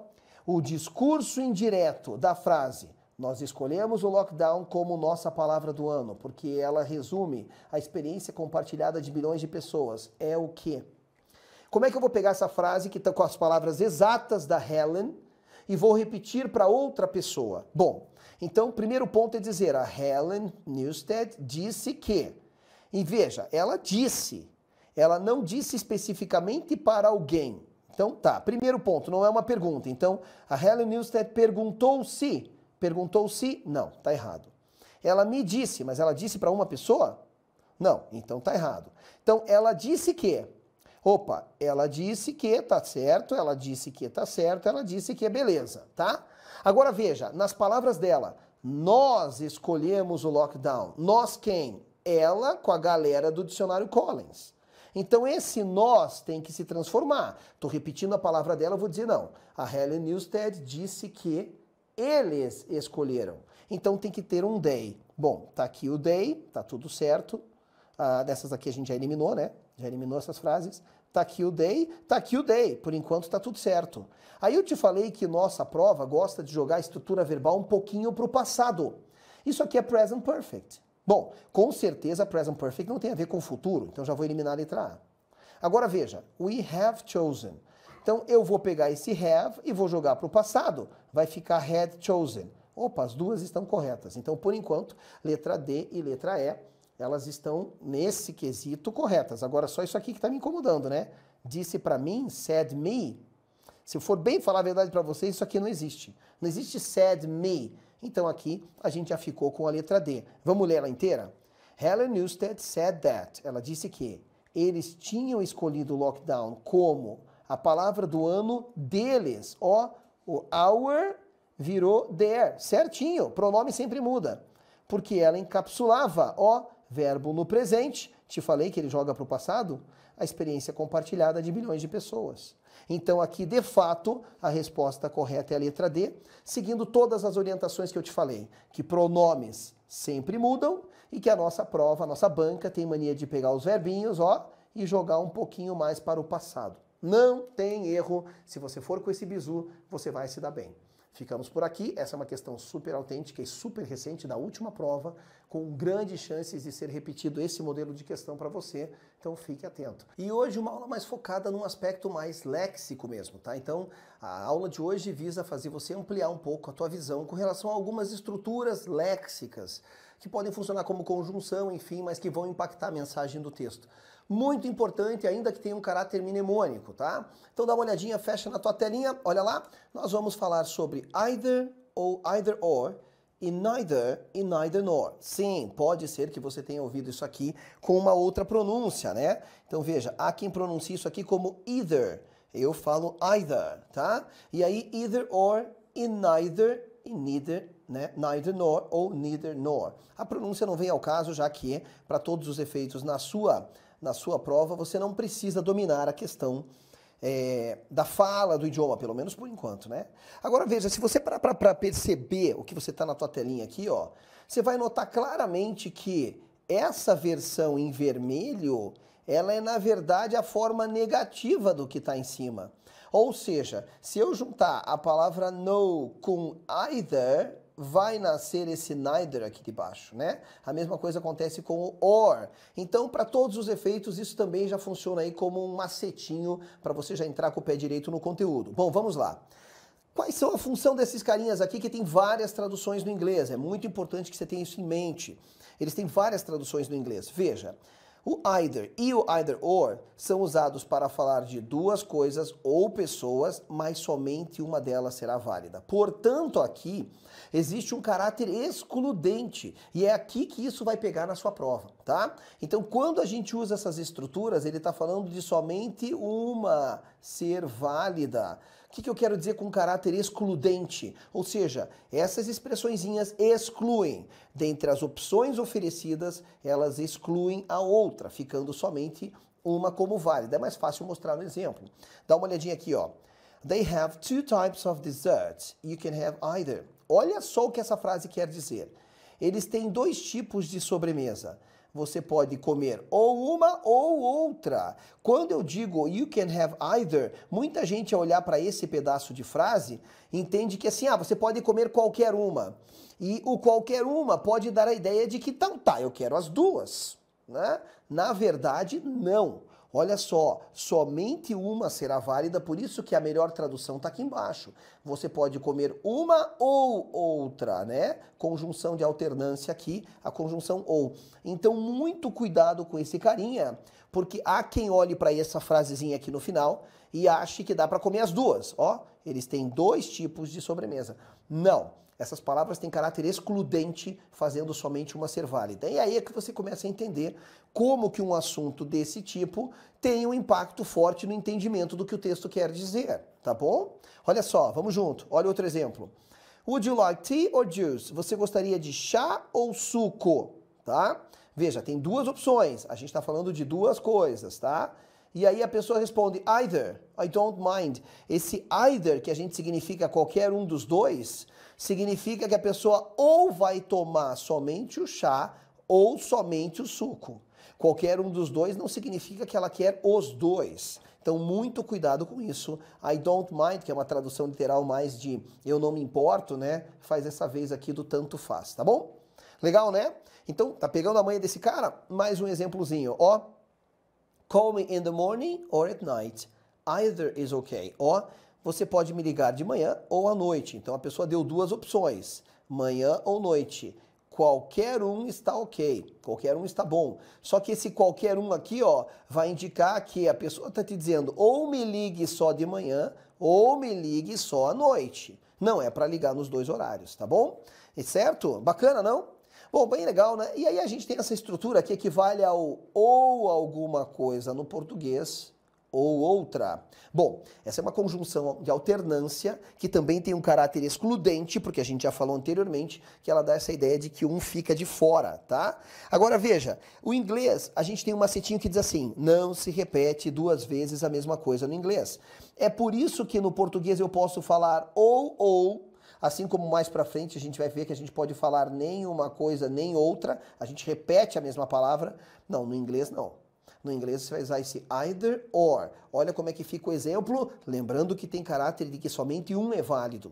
o discurso indireto da frase nós escolhemos o lockdown como nossa palavra do ano, porque ela resume a experiência compartilhada de bilhões de pessoas. É o quê? Como é que eu vou pegar essa frase que está com as palavras exatas da Helen e vou repetir para outra pessoa? Bom, então o primeiro ponto é dizer: a Helen Newstead disse que. E veja, ela disse, ela não disse especificamente para alguém. Então tá, primeiro ponto, não é uma pergunta. Então a Helen Newstead perguntou se Perguntou se? Não, está errado. Ela me disse, mas ela disse para uma pessoa? Não, então está errado. Então ela disse que. Opa, ela disse que tá certo, ela disse que tá certo, ela disse que é beleza, tá? Agora veja, nas palavras dela, nós escolhemos o lockdown. Nós quem? Ela com a galera do dicionário Collins. Então esse nós tem que se transformar. Estou repetindo a palavra dela, vou dizer não. A Helen Newstead disse que eles escolheram. Então tem que ter um day. Bom, tá aqui o day, tá tudo certo. Ah, dessas aqui a gente já eliminou, né? Já eliminou essas frases. Tá aqui o day, tá aqui o day. Por enquanto tá tudo certo. Aí eu te falei que nossa prova gosta de jogar a estrutura verbal um pouquinho para o passado. Isso aqui é present perfect. Bom, com certeza present perfect não tem a ver com o futuro, então já vou eliminar a letra A. Agora veja, we have chosen. Então eu vou pegar esse have e vou jogar para o passado. Vai ficar had chosen. Opa, as duas estão corretas. Então, por enquanto, letra D e letra E, elas estão nesse quesito corretas. Agora, só isso aqui que está me incomodando, né? Disse para mim, said me. Se eu for bem falar a verdade para vocês, isso aqui não existe. Não existe said me. Então, aqui a gente já ficou com a letra D. Vamos ler ela inteira? Helen Newstead said that. Ela disse que eles tinham escolhido o lockdown como a palavra do ano deles. Ó, o our virou their, certinho. pronome sempre muda, porque ela encapsulava ó, verbo no presente. Te falei que ele joga para o passado. A experiência compartilhada de bilhões de pessoas. Então, aqui, de fato, a resposta correta é a letra D, seguindo todas as orientações que eu te falei, que pronomes sempre mudam e que a nossa prova, a nossa banca tem mania de pegar os verbinhos, ó, e jogar um pouquinho mais para o passado. Não tem erro. Se você for com esse bizu, você vai se dar bem. Ficamos por aqui. Essa é uma questão super autêntica e super recente da última prova com grandes chances de ser repetido esse modelo de questão para você, então fique atento. E hoje uma aula mais focada num aspecto mais léxico mesmo, tá? Então a aula de hoje visa fazer você ampliar um pouco a tua visão com relação a algumas estruturas léxicas que podem funcionar como conjunção, enfim, mas que vão impactar a mensagem do texto. Muito importante, ainda que tenha um caráter mnemônico, tá? Então dá uma olhadinha, fecha na tua telinha, olha lá. Nós vamos falar sobre either ou either or e neither e neither nor. Sim, pode ser que você tenha ouvido isso aqui com uma outra pronúncia, né? Então veja, há quem pronuncie isso aqui como either. Eu falo either, tá? E aí either or e neither e neither né? neither nor ou neither nor. A pronúncia não vem ao caso, já que, é para todos os efeitos na sua, na sua prova, você não precisa dominar a questão é, da fala, do idioma, pelo menos por enquanto, né? Agora veja, se você parar para perceber o que você está na tua telinha aqui, ó, você vai notar claramente que essa versão em vermelho, ela é na verdade a forma negativa do que está em cima. Ou seja, se eu juntar a palavra no com either, vai nascer esse neither aqui de baixo, né? A mesma coisa acontece com o or. Então, para todos os efeitos, isso também já funciona aí como um macetinho para você já entrar com o pé direito no conteúdo. Bom, vamos lá. Quais são a função desses carinhas aqui que tem várias traduções no inglês? É muito importante que você tenha isso em mente. Eles têm várias traduções no inglês. Veja, o either e o either or são usados para falar de duas coisas ou pessoas, mas somente uma delas será válida. Portanto, aqui existe um caráter excludente e é aqui que isso vai pegar na sua prova, tá? Então, quando a gente usa essas estruturas, ele está falando de somente uma ser válida que, que eu quero dizer com caráter excludente? Ou seja, essas expressõezinhas excluem. Dentre as opções oferecidas, elas excluem a outra, ficando somente uma como válida. É mais fácil mostrar no exemplo. Dá uma olhadinha aqui, ó. They have two types of desserts. You can have either. Olha só o que essa frase quer dizer. Eles têm dois tipos de sobremesa você pode comer ou uma ou outra. Quando eu digo you can have either, muita gente ao olhar para esse pedaço de frase entende que assim, ah, você pode comer qualquer uma. E o qualquer uma pode dar a ideia de que, então tá, eu quero as duas. Né? Na verdade, não. Olha só, somente uma será válida, por isso que a melhor tradução está aqui embaixo. Você pode comer uma ou outra, né? Conjunção de alternância aqui, a conjunção ou. Então, muito cuidado com esse carinha, porque há quem olhe para essa frasezinha aqui no final e ache que dá para comer as duas. Ó, eles têm dois tipos de sobremesa. Não. Essas palavras têm caráter excludente, fazendo somente uma ser válida. E aí é que você começa a entender como que um assunto desse tipo tem um impacto forte no entendimento do que o texto quer dizer, tá bom? Olha só, vamos junto. Olha outro exemplo. Would you like tea or juice? Você gostaria de chá ou suco, tá? Veja, tem duas opções. A gente está falando de duas coisas, tá? E aí a pessoa responde either, I don't mind. Esse either, que a gente significa qualquer um dos dois, significa que a pessoa ou vai tomar somente o chá ou somente o suco. Qualquer um dos dois não significa que ela quer os dois. Então, muito cuidado com isso. I don't mind, que é uma tradução literal mais de eu não me importo, né? Faz essa vez aqui do tanto faz, tá bom? Legal, né? Então, tá pegando a manha desse cara? Mais um exemplozinho, ó. Call me in the morning or at night. Either is okay. Ó, você pode me ligar de manhã ou à noite. Então a pessoa deu duas opções: manhã ou noite. Qualquer um está ok, qualquer um está bom. Só que esse qualquer um aqui, ó, vai indicar que a pessoa está te dizendo ou me ligue só de manhã ou me ligue só à noite. Não é para ligar nos dois horários, tá bom? É certo? Bacana, não? Bom, bem legal, né? E aí a gente tem essa estrutura que equivale ao ou alguma coisa no português ou outra. Bom, essa é uma conjunção de alternância que também tem um caráter excludente, porque a gente já falou anteriormente que ela dá essa ideia de que um fica de fora, tá? Agora veja, o inglês, a gente tem um macetinho que diz assim: não se repete duas vezes a mesma coisa no inglês. É por isso que no português eu posso falar ou ou assim como mais para frente a gente vai ver que a gente pode falar nem uma coisa nem outra, a gente repete a mesma palavra. Não, no inglês não. No inglês você vai usar esse either or. Olha como é que fica o exemplo, lembrando que tem caráter de que somente um é válido.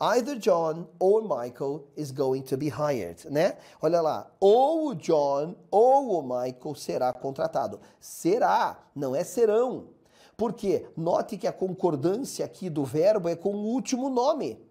Either John or Michael is going to be hired, né? Olha lá, ou o John ou o Michael será contratado. Será, não é serão. Porque note que a concordância aqui do verbo é com o último nome.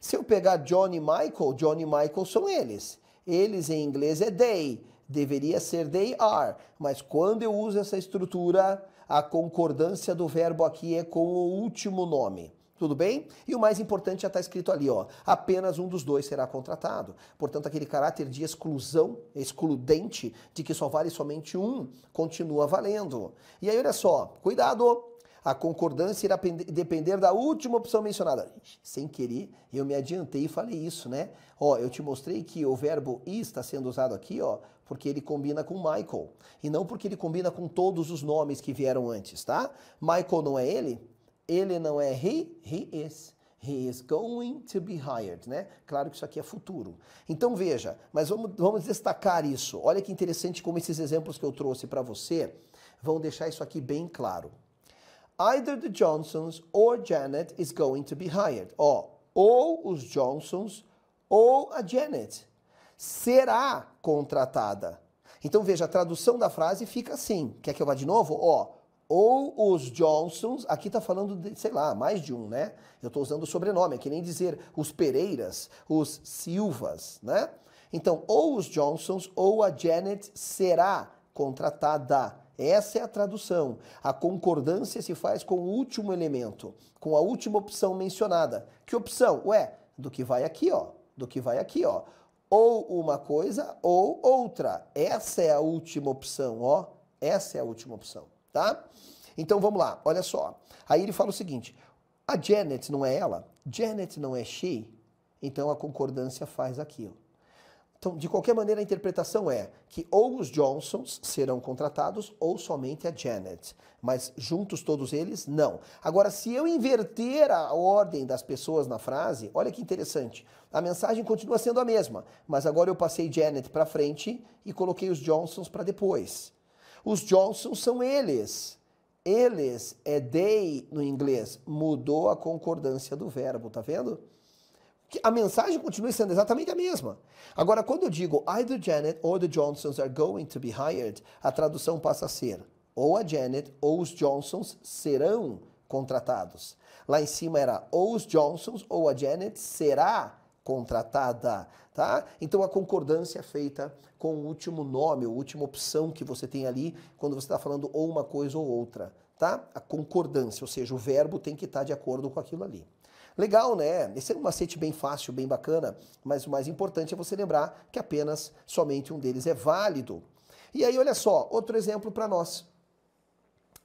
Se eu pegar Johnny e Michael, Johnny e Michael são eles. Eles em inglês é they, deveria ser they are, mas quando eu uso essa estrutura, a concordância do verbo aqui é com o último nome. Tudo bem? E o mais importante já está escrito ali, ó. Apenas um dos dois será contratado. Portanto, aquele caráter de exclusão, excludente, de que só vale somente um, continua valendo. E aí, olha só, cuidado! A concordância irá depender da última opção mencionada. Sem querer, eu me adiantei e falei isso, né? Ó, eu te mostrei que o verbo I está sendo usado aqui, ó, porque ele combina com Michael, e não porque ele combina com todos os nomes que vieram antes, tá? Michael não é ele, ele não é he, he is. He is going to be hired, né? Claro que isso aqui é futuro. Então veja, mas vamos, vamos destacar isso. Olha que interessante como esses exemplos que eu trouxe para você vão deixar isso aqui bem claro either the Johnsons or Janet is going to be hired. Ó, ou os Johnsons ou a Janet será contratada. Então veja, a tradução da frase fica assim. Quer que eu vá de novo? Ó, ou os Johnsons, aqui está falando de, sei lá, mais de um, né? Eu estou usando o sobrenome, é que nem dizer os Pereiras, os Silvas, né? Então, ou os Johnsons ou a Janet será contratada. Essa é a tradução. A concordância se faz com o último elemento, com a última opção mencionada. Que opção? Ué, do que vai aqui, ó. Do que vai aqui, ó. Ou uma coisa ou outra. Essa é a última opção, ó. Essa é a última opção, tá? Então vamos lá, olha só. Aí ele fala o seguinte: a Janet não é ela, Janet não é she, então a concordância faz aquilo. Então, de qualquer maneira, a interpretação é que ou os Johnsons serão contratados ou somente a Janet. Mas juntos todos eles, não. Agora, se eu inverter a ordem das pessoas na frase, olha que interessante. A mensagem continua sendo a mesma, mas agora eu passei Janet para frente e coloquei os Johnsons para depois. Os Johnsons são eles. Eles é they no inglês. Mudou a concordância do verbo, tá vendo? que a mensagem continua sendo exatamente a mesma. Agora, quando eu digo either Janet or the Johnsons are going to be hired, a tradução passa a ser ou a Janet ou os Johnsons serão contratados. Lá em cima era ou os Johnsons ou a Janet será contratada, tá? Então a concordância é feita com o último nome, a última opção que você tem ali quando você está falando ou uma coisa ou outra, tá? A concordância, ou seja, o verbo tem que estar tá de acordo com aquilo ali. Legal, né? Esse é um macete bem fácil, bem bacana, mas o mais importante é você lembrar que apenas somente um deles é válido. E aí, olha só, outro exemplo para nós.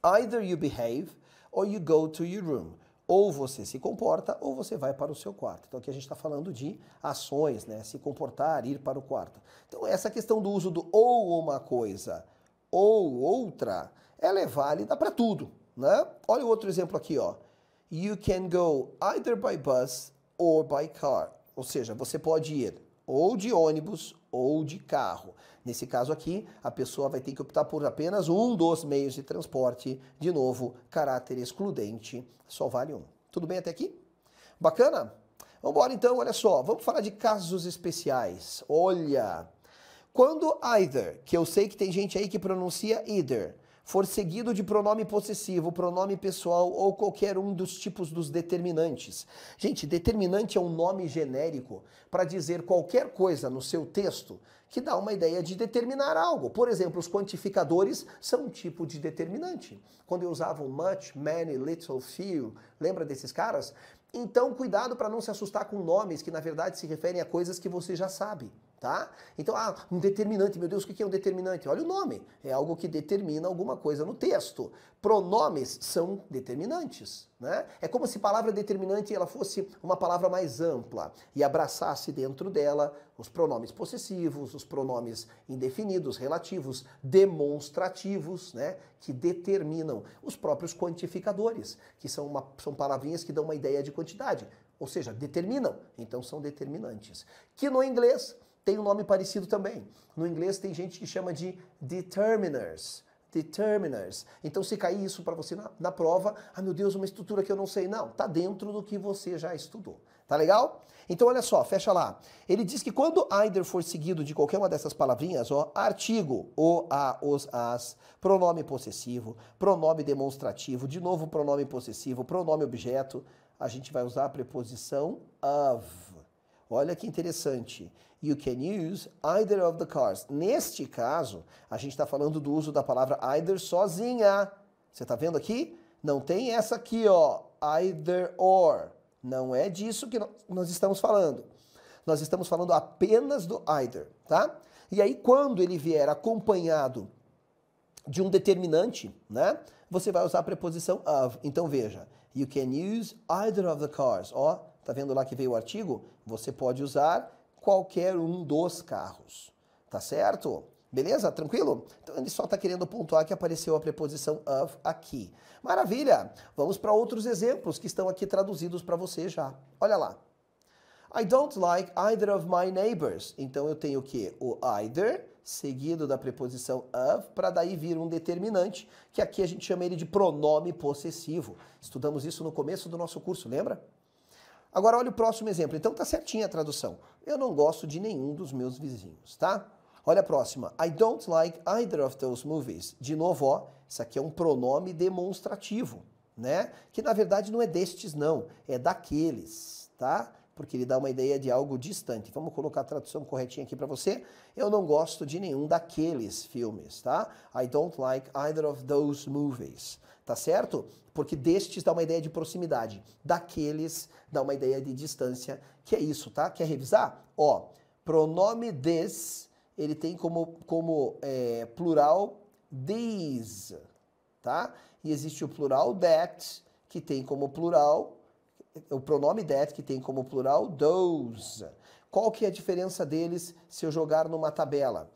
Either you behave or you go to your room. Ou você se comporta ou você vai para o seu quarto. Então aqui a gente está falando de ações, né? Se comportar, ir para o quarto. Então essa questão do uso do ou uma coisa ou outra, ela é válida para tudo, né? Olha o outro exemplo aqui, ó. You can go either by bus or by car. Ou seja, você pode ir ou de ônibus ou de carro. Nesse caso aqui, a pessoa vai ter que optar por apenas um dos meios de transporte. De novo, caráter excludente, só vale um. Tudo bem até aqui? Bacana? Vamos embora então, olha só, vamos falar de casos especiais. Olha, quando either, que eu sei que tem gente aí que pronuncia either, for seguido de pronome possessivo, pronome pessoal ou qualquer um dos tipos dos determinantes. Gente, determinante é um nome genérico para dizer qualquer coisa no seu texto que dá uma ideia de determinar algo. Por exemplo, os quantificadores são um tipo de determinante. Quando eu usava o much, many, little, few, lembra desses caras? Então, cuidado para não se assustar com nomes que na verdade se referem a coisas que você já sabe tá? Então, ah, um determinante, meu Deus, o que é um determinante? Olha o nome, é algo que determina alguma coisa no texto. Pronomes são determinantes, né? É como se palavra determinante ela fosse uma palavra mais ampla e abraçasse dentro dela os pronomes possessivos, os pronomes indefinidos, relativos, demonstrativos, né? Que determinam os próprios quantificadores, que são, uma, são palavrinhas que dão uma ideia de quantidade. Ou seja, determinam, então são determinantes. Que no inglês tem um nome parecido também. No inglês tem gente que chama de determiners. Determiners. Então, se cair isso para você na, na prova, ah, meu Deus, uma estrutura que eu não sei. Não, tá dentro do que você já estudou. Tá legal? Então, olha só, fecha lá. Ele diz que quando either for seguido de qualquer uma dessas palavrinhas, ó, artigo, o, a, os, as, pronome possessivo, pronome demonstrativo, de novo pronome possessivo, pronome objeto, a gente vai usar a preposição of. Olha que interessante. You can use either of the cars. Neste caso, a gente está falando do uso da palavra either sozinha. Você está vendo aqui? Não tem essa aqui, ó. Either or. Não é disso que nós estamos falando. Nós estamos falando apenas do either, tá? E aí, quando ele vier acompanhado de um determinante, né? Você vai usar a preposição of. Então veja, you can use either of the cars. Ó, Tá vendo lá que veio o artigo? Você pode usar qualquer um dos carros. Tá certo? Beleza? Tranquilo? Então ele só está querendo pontuar que apareceu a preposição of aqui. Maravilha! Vamos para outros exemplos que estão aqui traduzidos para você já. Olha lá. I don't like either of my neighbors. Então eu tenho o que? O either seguido da preposição of para daí vir um determinante, que aqui a gente chama ele de pronome possessivo. Estudamos isso no começo do nosso curso, lembra? Agora olha o próximo exemplo. Então tá certinha a tradução. Eu não gosto de nenhum dos meus vizinhos, tá? Olha a próxima. I don't like either of those movies. De novo, ó, isso aqui é um pronome demonstrativo, né? Que na verdade não é destes não, é daqueles, tá? Porque ele dá uma ideia de algo distante. Vamos colocar a tradução corretinha aqui para você. Eu não gosto de nenhum daqueles filmes, tá? I don't like either of those movies tá certo? Porque destes dá uma ideia de proximidade, daqueles dá uma ideia de distância, que é isso, tá? Quer revisar? Ó, pronome des, ele tem como, como é, plural these, tá? E existe o plural that, que tem como plural, o pronome that, que tem como plural those. Qual que é a diferença deles se eu jogar numa tabela?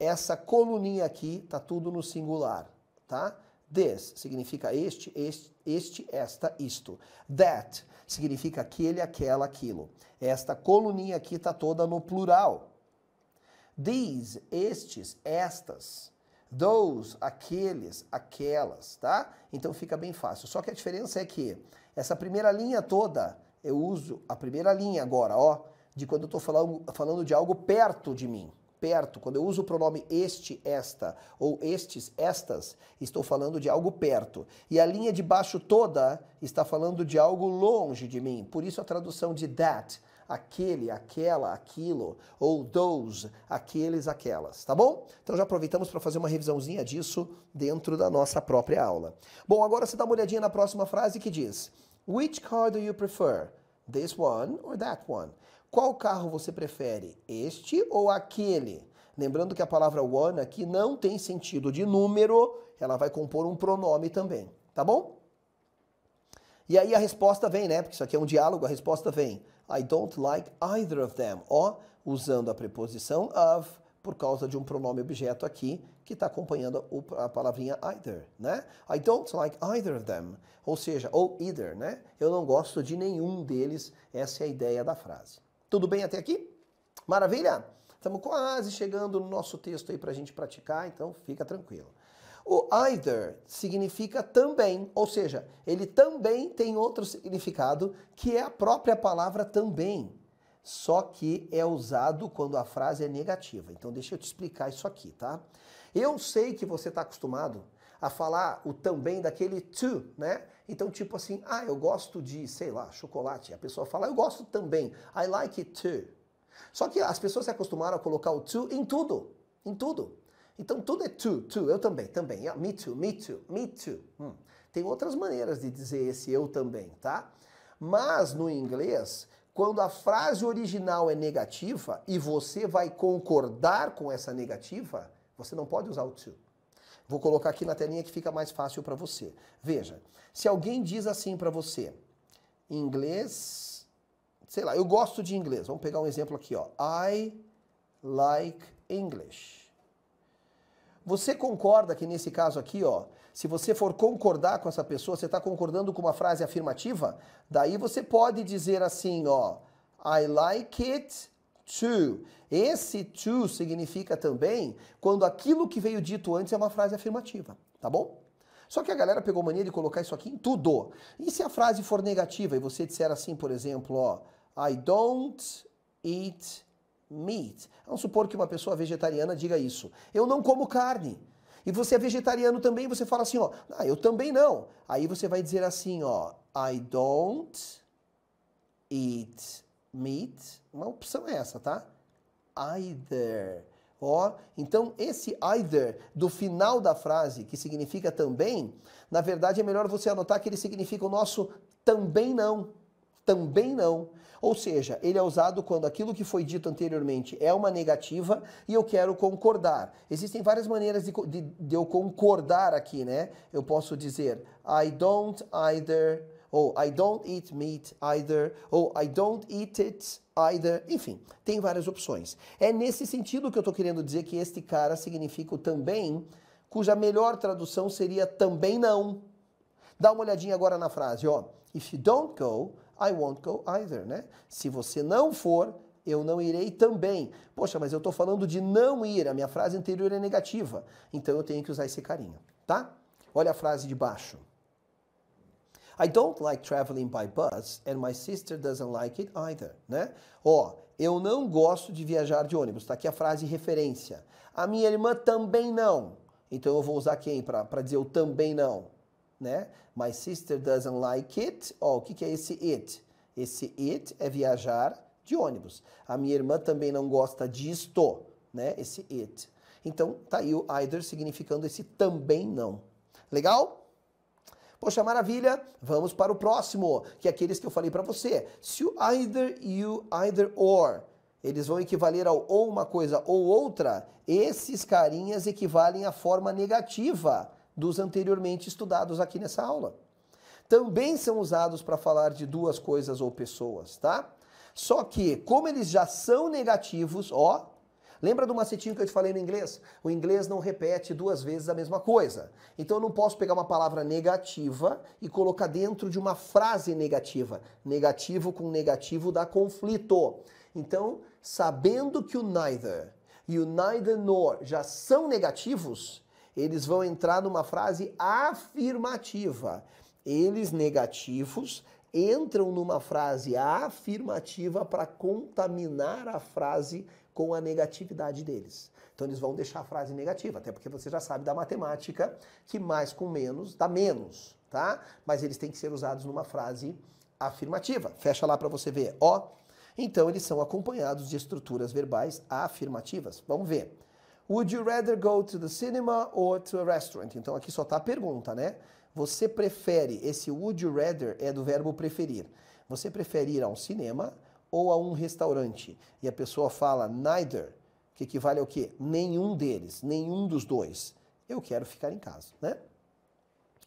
Essa coluninha aqui tá tudo no singular, Tá? This significa este, este, este, esta, isto. That significa aquele, aquela, aquilo. Esta coluninha aqui está toda no plural. These, estes, estas. Those, aqueles, aquelas, tá? Então fica bem fácil. Só que a diferença é que essa primeira linha toda, eu uso a primeira linha agora, ó, de quando eu estou falando, falando de algo perto de mim perto. Quando eu uso o pronome este, esta ou estes, estas, estou falando de algo perto. E a linha de baixo toda está falando de algo longe de mim. Por isso a tradução de that, aquele, aquela, aquilo, ou those, aqueles, aquelas, tá bom? Então já aproveitamos para fazer uma revisãozinha disso dentro da nossa própria aula. Bom, agora você dá uma olhadinha na próxima frase que diz: Which car do you prefer? This one or that one? Qual carro você prefere? Este ou aquele? Lembrando que a palavra one aqui não tem sentido de número, ela vai compor um pronome também, tá bom? E aí a resposta vem, né? Porque isso aqui é um diálogo, a resposta vem. I don't like either of them. Ó, usando a preposição of por causa de um pronome objeto aqui que está acompanhando a palavrinha either, né? I don't like either of them. Ou seja, ou either, né? Eu não gosto de nenhum deles. Essa é a ideia da frase. Tudo bem até aqui? Maravilha? Estamos quase chegando no nosso texto aí para a gente praticar, então fica tranquilo. O either significa também, ou seja, ele também tem outro significado que é a própria palavra também, só que é usado quando a frase é negativa. Então deixa eu te explicar isso aqui, tá? Eu sei que você está acostumado a falar o também daquele to, né? Então, tipo assim, ah, eu gosto de, sei lá, chocolate. A pessoa fala, eu gosto também. I like it too. Só que as pessoas se acostumaram a colocar o to em tudo. Em tudo. Então, tudo é to, to. Eu também, também. Yeah, me too, me too, me too. Hum. Tem outras maneiras de dizer esse eu também, tá? Mas no inglês, quando a frase original é negativa e você vai concordar com essa negativa, você não pode usar o to. Vou colocar aqui na telinha que fica mais fácil para você. Veja, se alguém diz assim para você, inglês, sei lá, eu gosto de inglês. Vamos pegar um exemplo aqui, ó. I like English. Você concorda que nesse caso aqui, ó, se você for concordar com essa pessoa, você está concordando com uma frase afirmativa? Daí você pode dizer assim, ó, I like it to. Esse to significa também quando aquilo que veio dito antes é uma frase afirmativa, tá bom? Só que a galera pegou mania de colocar isso aqui em tudo. E se a frase for negativa e você disser assim, por exemplo, ó, I don't eat meat. Vamos supor que uma pessoa vegetariana diga isso. Eu não como carne. E você é vegetariano também, você fala assim, ó, ah, eu também não. Aí você vai dizer assim, ó, I don't eat meat, uma opção é essa, tá? Either. Ó, então esse either do final da frase, que significa também, na verdade é melhor você anotar que ele significa o nosso também não. Também não. Ou seja, ele é usado quando aquilo que foi dito anteriormente é uma negativa e eu quero concordar. Existem várias maneiras de, de, de eu concordar aqui, né? Eu posso dizer I don't either ou oh, I don't eat meat either, ou oh, I don't eat it either. Enfim, tem várias opções. É nesse sentido que eu estou querendo dizer que este cara significa o também, cuja melhor tradução seria também não. Dá uma olhadinha agora na frase, ó. If you don't go, I won't go either, né? Se você não for, eu não irei também. Poxa, mas eu estou falando de não ir, a minha frase anterior é negativa. Então eu tenho que usar esse carinho, tá? Olha a frase de baixo. I don't like traveling by bus and my sister doesn't like it either, né? Ó, eu não gosto de viajar de ônibus. Tá aqui a frase referência. A minha irmã também não. Então eu vou usar quem para dizer eu também não, né? My sister doesn't like it. Ó, o que, que é esse it? Esse it é viajar de ônibus. A minha irmã também não gosta disto, né? Esse it. Então, tá aí o either significando esse também não. Legal? Poxa, maravilha. Vamos para o próximo, que é aqueles que eu falei para você. Se o either you, either or, eles vão equivaler ao ou uma coisa ou outra, esses carinhas equivalem à forma negativa dos anteriormente estudados aqui nessa aula. Também são usados para falar de duas coisas ou pessoas, tá? Só que, como eles já são negativos, ó, Lembra do macetinho que eu te falei no inglês? O inglês não repete duas vezes a mesma coisa. Então eu não posso pegar uma palavra negativa e colocar dentro de uma frase negativa. Negativo com negativo dá conflito. Então, sabendo que o neither e o neither nor já são negativos, eles vão entrar numa frase afirmativa. Eles negativos entram numa frase afirmativa para contaminar a frase negativa com a negatividade deles. Então eles vão deixar a frase negativa, até porque você já sabe da matemática que mais com menos dá menos, tá? Mas eles têm que ser usados numa frase afirmativa. Fecha lá para você ver, ó. Então eles são acompanhados de estruturas verbais afirmativas. Vamos ver. Would you rather go to the cinema or to a restaurant? Então aqui só tá a pergunta, né? Você prefere, esse would you rather é do verbo preferir. Você prefere ir ao cinema ou a um restaurante e a pessoa fala neither, que equivale ao quê? Nenhum deles, nenhum dos dois. Eu quero ficar em casa, né?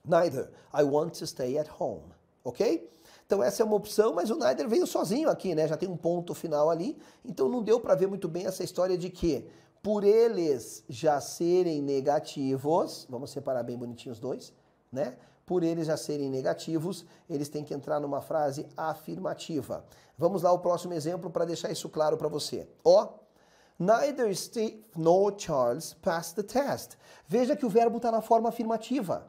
Neither. I want to stay at home. Ok? Então essa é uma opção, mas o Neither veio sozinho aqui, né? Já tem um ponto final ali. Então não deu para ver muito bem essa história de que por eles já serem negativos, vamos separar bem bonitinho os dois, né? por eles já serem negativos, eles têm que entrar numa frase afirmativa. Vamos lá ao próximo exemplo para deixar isso claro para você. Ó, neither Steve nor Charles passed the test. Veja que o verbo está na forma afirmativa.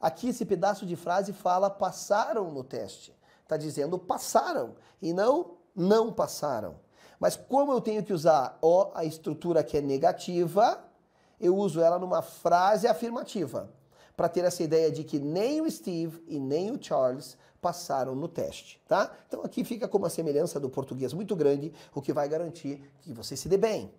Aqui esse pedaço de frase fala passaram no teste. Está dizendo passaram e não não passaram. Mas como eu tenho que usar a estrutura que é negativa, eu uso ela numa frase afirmativa para ter essa ideia de que nem o Steve e nem o Charles passaram no teste, tá? Então aqui fica com uma semelhança do português muito grande, o que vai garantir que você se dê bem.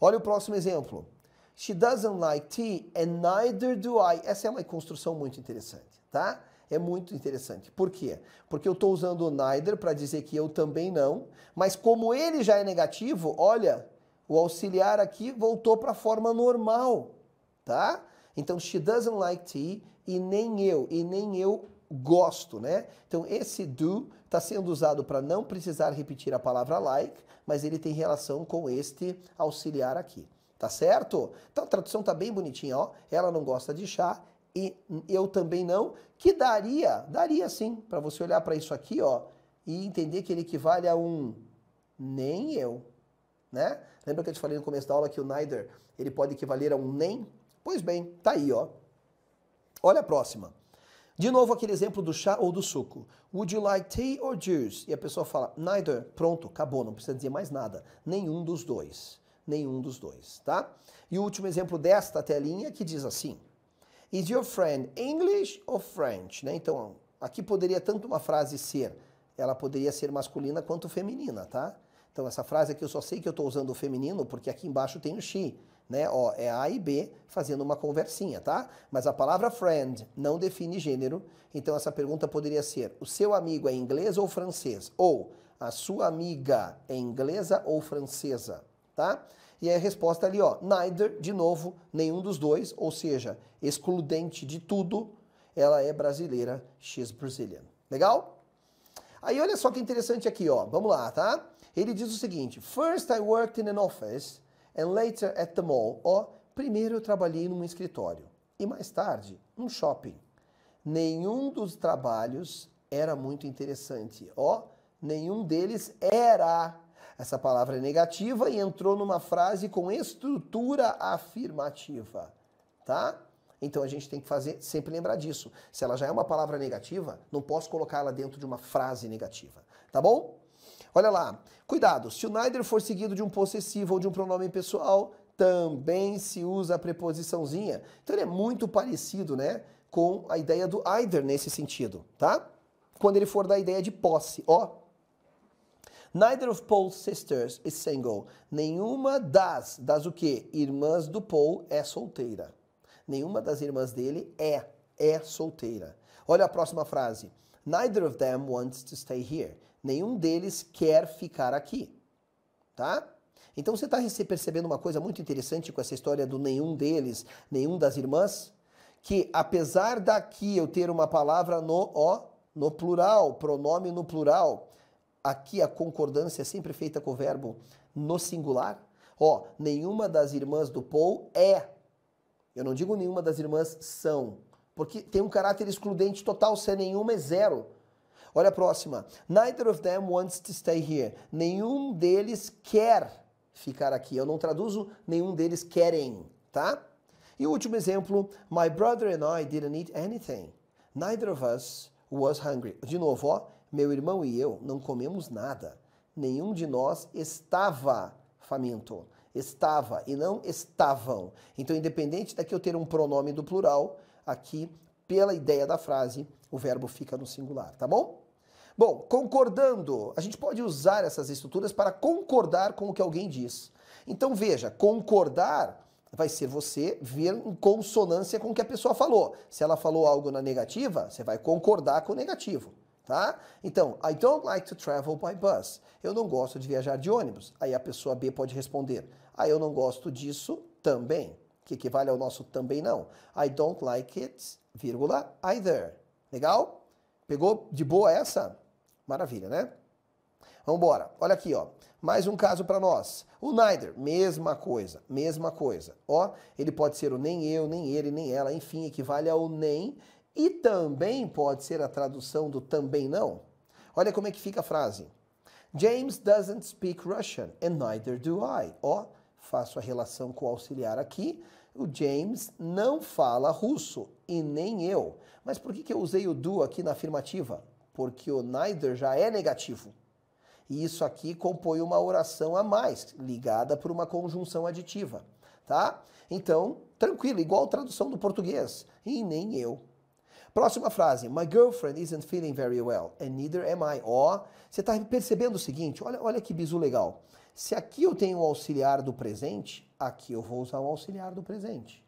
Olha o próximo exemplo. She doesn't like tea and neither do I. Essa é uma construção muito interessante, tá? É muito interessante. Por quê? Porque eu estou usando o neither para dizer que eu também não, mas como ele já é negativo, olha, o auxiliar aqui voltou para a forma normal, tá? Então, she doesn't like tea e nem eu, e nem eu gosto, né? Então, esse do está sendo usado para não precisar repetir a palavra like, mas ele tem relação com este auxiliar aqui. Tá certo? Então a tradução está bem bonitinha, ó. Ela não gosta de chá e eu também não, que daria, daria sim, para você olhar para isso aqui, ó, e entender que ele equivale a um nem eu, né? Lembra que eu te falei no começo da aula que o neither, ele pode equivaler a um nem? Pois bem, tá aí, ó. Olha a próxima. De novo aquele exemplo do chá ou do suco. Would you like tea or juice? E a pessoa fala neither. Pronto, acabou, não precisa dizer mais nada. Nenhum dos dois. Nenhum dos dois, tá? E o último exemplo desta telinha que diz assim: Is your friend English or French? Né? Então, aqui poderia tanto uma frase ser, ela poderia ser masculina quanto feminina, tá? Então, essa frase aqui eu só sei que eu estou usando o feminino porque aqui embaixo tem o she né? Ó, é A e B fazendo uma conversinha, tá? Mas a palavra friend não define gênero, então essa pergunta poderia ser: o seu amigo é inglês ou francês? Ou a sua amiga é inglesa ou francesa, tá? E aí a resposta ali, ó, neither, de novo, nenhum dos dois, ou seja, excludente de tudo, ela é brasileira, she's Brazilian. Legal? Aí olha só que interessante aqui, ó. Vamos lá, tá? Ele diz o seguinte: First I worked in an office and later at the mall. Ó, primeiro eu trabalhei num escritório e mais tarde num shopping. Nenhum dos trabalhos era muito interessante. Ó, nenhum deles era. Essa palavra é negativa e entrou numa frase com estrutura afirmativa, tá? Então a gente tem que fazer sempre lembrar disso. Se ela já é uma palavra negativa, não posso colocá-la dentro de uma frase negativa, tá bom? Olha lá, cuidado, se o neither for seguido de um possessivo ou de um pronome pessoal, também se usa a preposiçãozinha. Então ele é muito parecido, né, com a ideia do either nesse sentido, tá? Quando ele for da ideia de posse, ó. Neither of Paul's sisters is single. Nenhuma das, das o quê? Irmãs do Paul é solteira. Nenhuma das irmãs dele é, é solteira. Olha a próxima frase. Neither of them wants to stay here nenhum deles quer ficar aqui, tá? Então você está percebendo uma coisa muito interessante com essa história do nenhum deles, nenhum das irmãs, que apesar daqui eu ter uma palavra no ó, no plural, pronome no plural, aqui a concordância é sempre feita com o verbo no singular. Ó, nenhuma das irmãs do Paul é. Eu não digo nenhuma das irmãs são, porque tem um caráter excludente total, se é nenhuma é zero. Olha a próxima. Neither of them wants to stay here. Nenhum deles quer ficar aqui. Eu não traduzo nenhum deles querem, tá? E o último exemplo. My brother and I didn't eat anything. Neither of us was hungry. De novo, ó. Meu irmão e eu não comemos nada. Nenhum de nós estava faminto estava e não estavam. Então, independente daqui eu ter um pronome do plural, aqui pela ideia da frase, o verbo fica no singular, tá bom? Bom, concordando, a gente pode usar essas estruturas para concordar com o que alguém diz. Então veja, concordar vai ser você ver em consonância com o que a pessoa falou. Se ela falou algo na negativa, você vai concordar com o negativo, tá? Então, I don't like to travel by bus. Eu não gosto de viajar de ônibus. Aí a pessoa B pode responder: Ah, eu não gosto disso também. Que equivale ao nosso também não. I don't like it vírgula, either. Legal? Pegou de boa essa? Maravilha, né? Vamos embora. Olha aqui, ó. Mais um caso para nós. O neither, mesma coisa, mesma coisa. Ó, ele pode ser o nem eu, nem ele, nem ela, enfim, equivale ao nem e também pode ser a tradução do também não. Olha como é que fica a frase. James doesn't speak Russian and neither do I. Ó, faço a relação com o auxiliar aqui, o James não fala russo e nem eu. Mas por que, que eu usei o do aqui na afirmativa? Porque o neither já é negativo. E isso aqui compõe uma oração a mais, ligada por uma conjunção aditiva. Tá? Então, tranquilo, igual tradução do português. E nem eu. Próxima frase. My girlfriend isn't feeling very well, and neither am I. Ó, oh, você está percebendo o seguinte? Olha, olha que bizu legal. Se aqui eu tenho o auxiliar do presente, aqui eu vou usar o auxiliar do presente.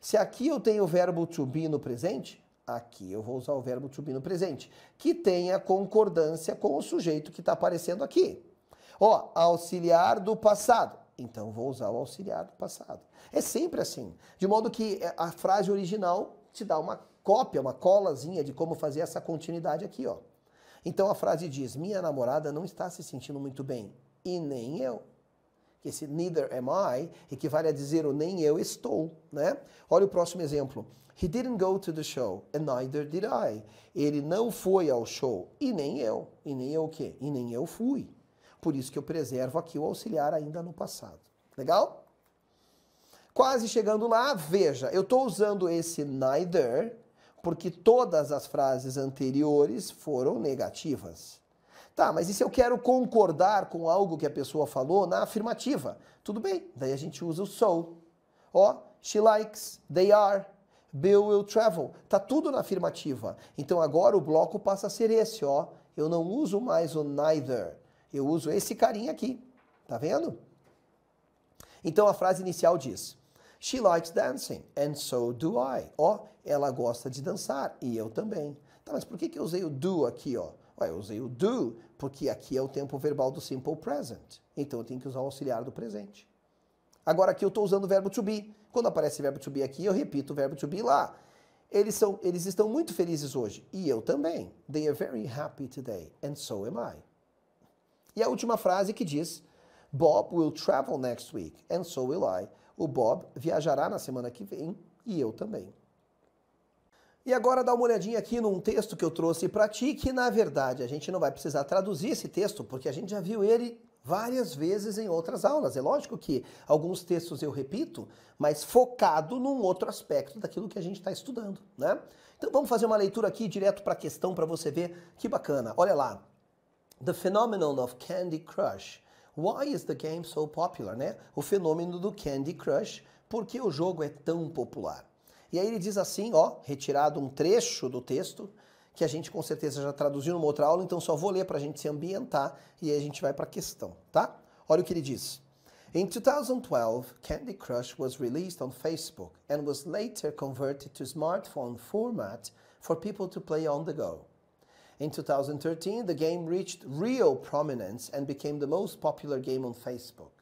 Se aqui eu tenho o verbo to be no presente, aqui eu vou usar o verbo to be no presente, que tenha concordância com o sujeito que está aparecendo aqui. Ó, auxiliar do passado. Então vou usar o auxiliar do passado. É sempre assim. De modo que eh, a frase original te dá uma cópia, uma colazinha de como fazer essa continuidade aqui, ó. Então a frase diz: Minha namorada não está se sentindo muito bem e nem eu. esse neither am I equivale a dizer o nem eu estou, né? Olha o próximo exemplo. He didn't go to the show and neither did I. Ele não foi ao show e nem eu. E nem eu o quê? E nem eu fui. Por isso que eu preservo aqui o auxiliar ainda no passado. Legal? Quase chegando lá, veja, eu estou usando esse neither porque todas as frases anteriores foram negativas. Tá, mas e se eu quero concordar com algo que a pessoa falou na afirmativa? Tudo bem, daí a gente usa o so. Ó, oh, she likes, they are, Bill will travel. Tá tudo na afirmativa. Então agora o bloco passa a ser esse, ó. Eu não uso mais o neither. Eu uso esse carinha aqui. Tá vendo? Então a frase inicial diz: She likes dancing, and so do I. Ó, ela gosta de dançar e eu também. Tá, mas por que, que eu usei o do aqui, ó? Ué, eu usei o do porque aqui é o tempo verbal do simple present. Então eu tenho que usar o auxiliar do presente. Agora aqui eu estou usando o verbo to be. Quando aparece o verbo to be aqui, eu repito o verbo to be lá. Eles, são, eles estão muito felizes hoje. E eu também. They are very happy today. And so am I. E a última frase que diz: Bob will travel next week. And so will I. O Bob viajará na semana que vem. E eu também. E agora dá uma olhadinha aqui num texto que eu trouxe para ti, que na verdade a gente não vai precisar traduzir esse texto, porque a gente já viu ele várias vezes em outras aulas. É lógico que alguns textos eu repito, mas focado num outro aspecto daquilo que a gente está estudando, né? Então vamos fazer uma leitura aqui direto para a questão para você ver que bacana. Olha lá. The phenomenon of Candy Crush. Why is the game so popular, né? O fenômeno do Candy Crush, por que o jogo é tão popular? E aí ele diz assim, ó, retirado um trecho do texto, que a gente com certeza já traduziu numa outra aula, então só vou ler para a gente se ambientar e aí a gente vai para a questão, tá? Olha o que ele diz. In 2012, Candy Crush was released on Facebook and was later converted to smartphone format for people to play on the go. In 2013, the game reached real prominence and became the most popular game on Facebook.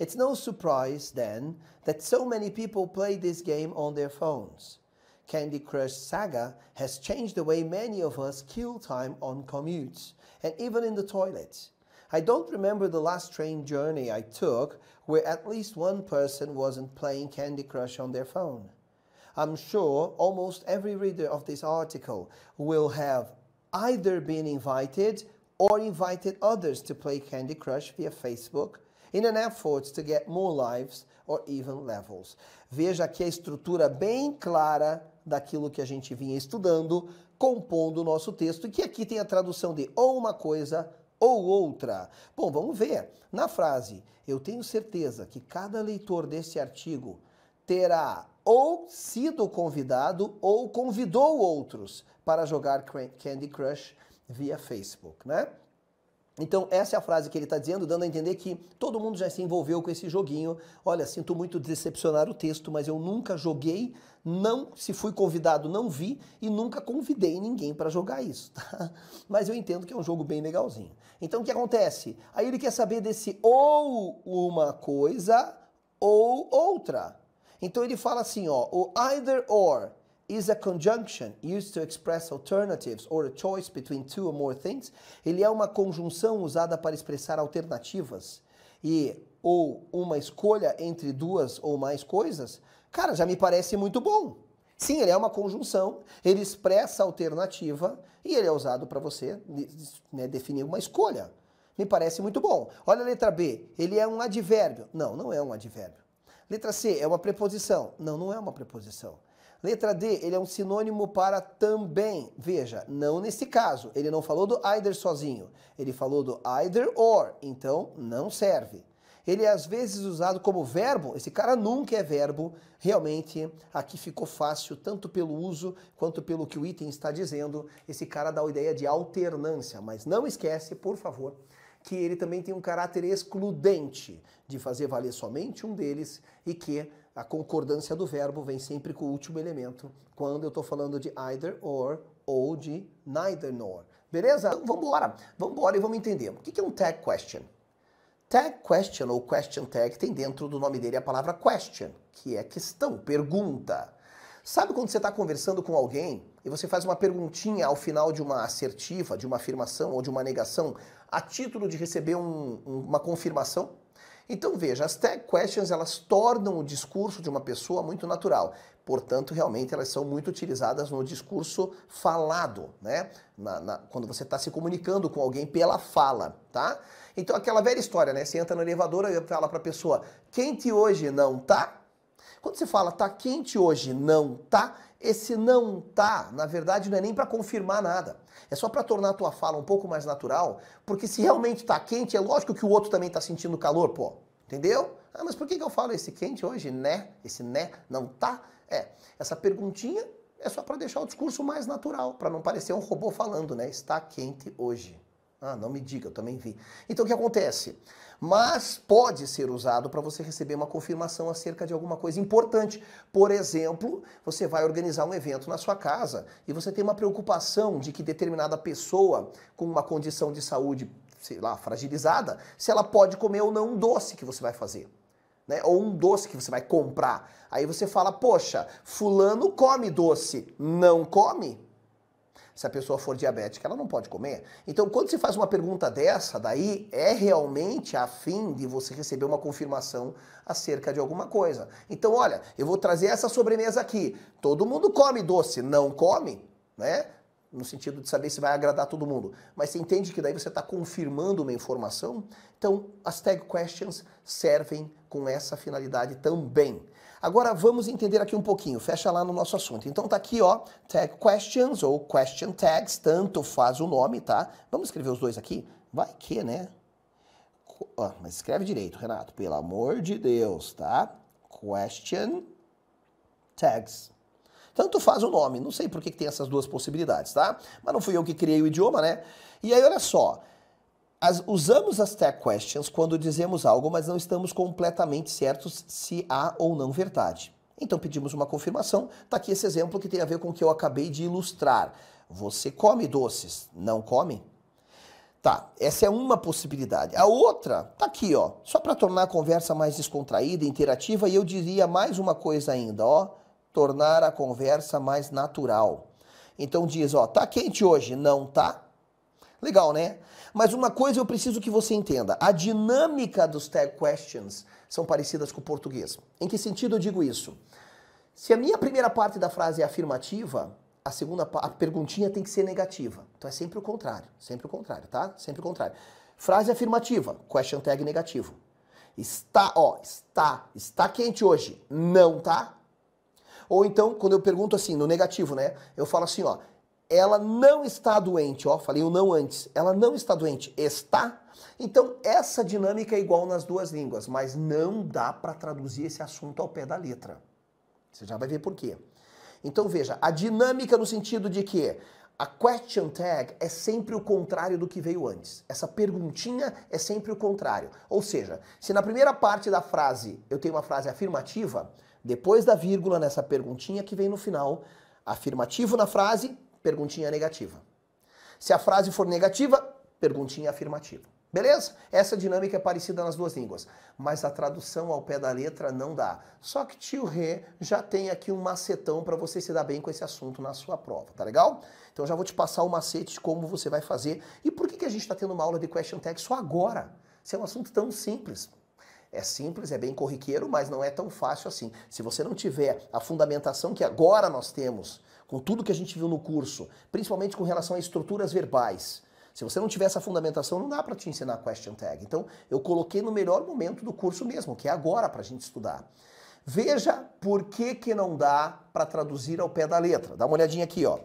It's no surprise then that so many people play this game on their phones. Candy Crush Saga has changed the way many of us kill time on commutes and even in the toilet. I don't remember the last train journey I took where at least one person wasn't playing Candy Crush on their phone. I'm sure almost every reader of this article will have either been invited or invited others to play Candy Crush via Facebook in an effort to get more lives or even levels. Veja aqui a estrutura bem clara daquilo que a gente vinha estudando, compondo o nosso texto, que aqui tem a tradução de ou uma coisa ou outra. Bom, vamos ver. Na frase, eu tenho certeza que cada leitor desse artigo terá ou sido convidado ou convidou outros para jogar Candy Crush via Facebook, né? Então, essa é a frase que ele está dizendo, dando a entender que todo mundo já se envolveu com esse joguinho. Olha, sinto muito decepcionar o texto, mas eu nunca joguei, não se fui convidado, não vi e nunca convidei ninguém para jogar isso. Tá? Mas eu entendo que é um jogo bem legalzinho. Então, o que acontece? Aí ele quer saber desse ou uma coisa ou outra. Então, ele fala assim, ó, o either or is a conjunction used to express alternatives or a choice between two or more things. Ele é uma conjunção usada para expressar alternativas e ou uma escolha entre duas ou mais coisas. Cara, já me parece muito bom. Sim, ele é uma conjunção, ele expressa alternativa e ele é usado para você né, definir uma escolha. Me parece muito bom. Olha a letra B, ele é um advérbio. Não, não é um advérbio. Letra C, é uma preposição. Não, não é uma preposição. Letra D, ele é um sinônimo para também. Veja, não nesse caso. Ele não falou do either sozinho. Ele falou do either or. Então, não serve. Ele é às vezes usado como verbo. Esse cara nunca é verbo. Realmente, aqui ficou fácil, tanto pelo uso quanto pelo que o item está dizendo. Esse cara dá a ideia de alternância. Mas não esquece, por favor, que ele também tem um caráter excludente de fazer valer somente um deles e que a concordância do verbo vem sempre com o último elemento, quando eu estou falando de either or ou de neither nor. Beleza? Então, vamos embora. Vamos embora e vamos entender. O que é um tag question? Tag question ou question tag tem dentro do nome dele a palavra question, que é questão, pergunta. Sabe quando você está conversando com alguém e você faz uma perguntinha ao final de uma assertiva, de uma afirmação ou de uma negação, a título de receber um, uma confirmação? Então veja, as tag questions elas tornam o discurso de uma pessoa muito natural. Portanto, realmente elas são muito utilizadas no discurso falado, né? Na, na, quando você está se comunicando com alguém pela fala, tá? Então aquela velha história, né? Você entra no elevador e fala para a pessoa: quente hoje não tá? Quando você fala tá quente hoje não tá, esse não tá, na verdade, não é nem para confirmar nada. É só para tornar a tua fala um pouco mais natural, porque se realmente está quente, é lógico que o outro também está sentindo calor, pô. Entendeu? Ah, mas por que, que eu falo esse quente hoje, né? Esse né não tá? É, essa perguntinha é só para deixar o discurso mais natural, para não parecer um robô falando, né? Está quente hoje. Ah, não me diga, eu também vi. Então o que acontece? Mas pode ser usado para você receber uma confirmação acerca de alguma coisa importante. Por exemplo, você vai organizar um evento na sua casa e você tem uma preocupação de que determinada pessoa com uma condição de saúde, sei lá, fragilizada, se ela pode comer ou não um doce que você vai fazer. Né? Ou um doce que você vai comprar. Aí você fala, poxa, fulano come doce, não come? se a pessoa for diabética, ela não pode comer. Então, quando se faz uma pergunta dessa, daí é realmente a fim de você receber uma confirmação acerca de alguma coisa. Então, olha, eu vou trazer essa sobremesa aqui. Todo mundo come doce, não come, né? no sentido de saber se vai agradar todo mundo. Mas você entende que daí você está confirmando uma informação? Então, as tag questions servem com essa finalidade também. Agora vamos entender aqui um pouquinho, fecha lá no nosso assunto. Então tá aqui, ó, tag questions ou question tags, tanto faz o nome, tá? Vamos escrever os dois aqui? Vai que, né? mas escreve direito, Renato, pelo amor de Deus, tá? Question tags. Tanto faz o nome, não sei por que tem essas duas possibilidades, tá? Mas não fui eu que criei o idioma, né? E aí, olha só, as, usamos as tech questions quando dizemos algo, mas não estamos completamente certos se há ou não verdade. Então pedimos uma confirmação. Está aqui esse exemplo que tem a ver com o que eu acabei de ilustrar. Você come doces, não come? Tá, essa é uma possibilidade. A outra tá aqui, ó. Só para tornar a conversa mais descontraída, interativa, e eu diria mais uma coisa ainda, ó, tornar a conversa mais natural. Então diz, ó, tá quente hoje? Não tá? Legal, né? Mas uma coisa eu preciso que você entenda: a dinâmica dos tag questions são parecidas com o português. Em que sentido eu digo isso? Se a minha primeira parte da frase é afirmativa, a segunda a perguntinha tem que ser negativa. Então é sempre o contrário, sempre o contrário, tá? Sempre o contrário. Frase afirmativa, question tag negativo. Está, ó, está, está quente hoje. Não, tá? Ou então, quando eu pergunto assim, no negativo, né? Eu falo assim, ó, ela não está doente, ó, falei o não antes, ela não está doente, está. Então, essa dinâmica é igual nas duas línguas, mas não dá para traduzir esse assunto ao pé da letra. Você já vai ver por quê. Então, veja, a dinâmica no sentido de que a question tag é sempre o contrário do que veio antes. Essa perguntinha é sempre o contrário. Ou seja, se na primeira parte da frase eu tenho uma frase afirmativa, depois da vírgula nessa perguntinha que vem no final, afirmativo na frase, perguntinha negativa. Se a frase for negativa, perguntinha afirmativa. Beleza? Essa dinâmica é parecida nas duas línguas, mas a tradução ao pé da letra não dá. Só que tio Rê já tem aqui um macetão para você se dar bem com esse assunto na sua prova, tá legal? Então já vou te passar o macete de como você vai fazer e por que, que a gente está tendo uma aula de question tag só agora? Se é um assunto tão simples. É simples, é bem corriqueiro, mas não é tão fácil assim. Se você não tiver a fundamentação que agora nós temos com tudo que a gente viu no curso, principalmente com relação a estruturas verbais. Se você não tiver essa fundamentação, não dá para te ensinar question tag. Então, eu coloquei no melhor momento do curso mesmo, que é agora para a gente estudar. Veja por que, que não dá para traduzir ao pé da letra. Dá uma olhadinha aqui, ó.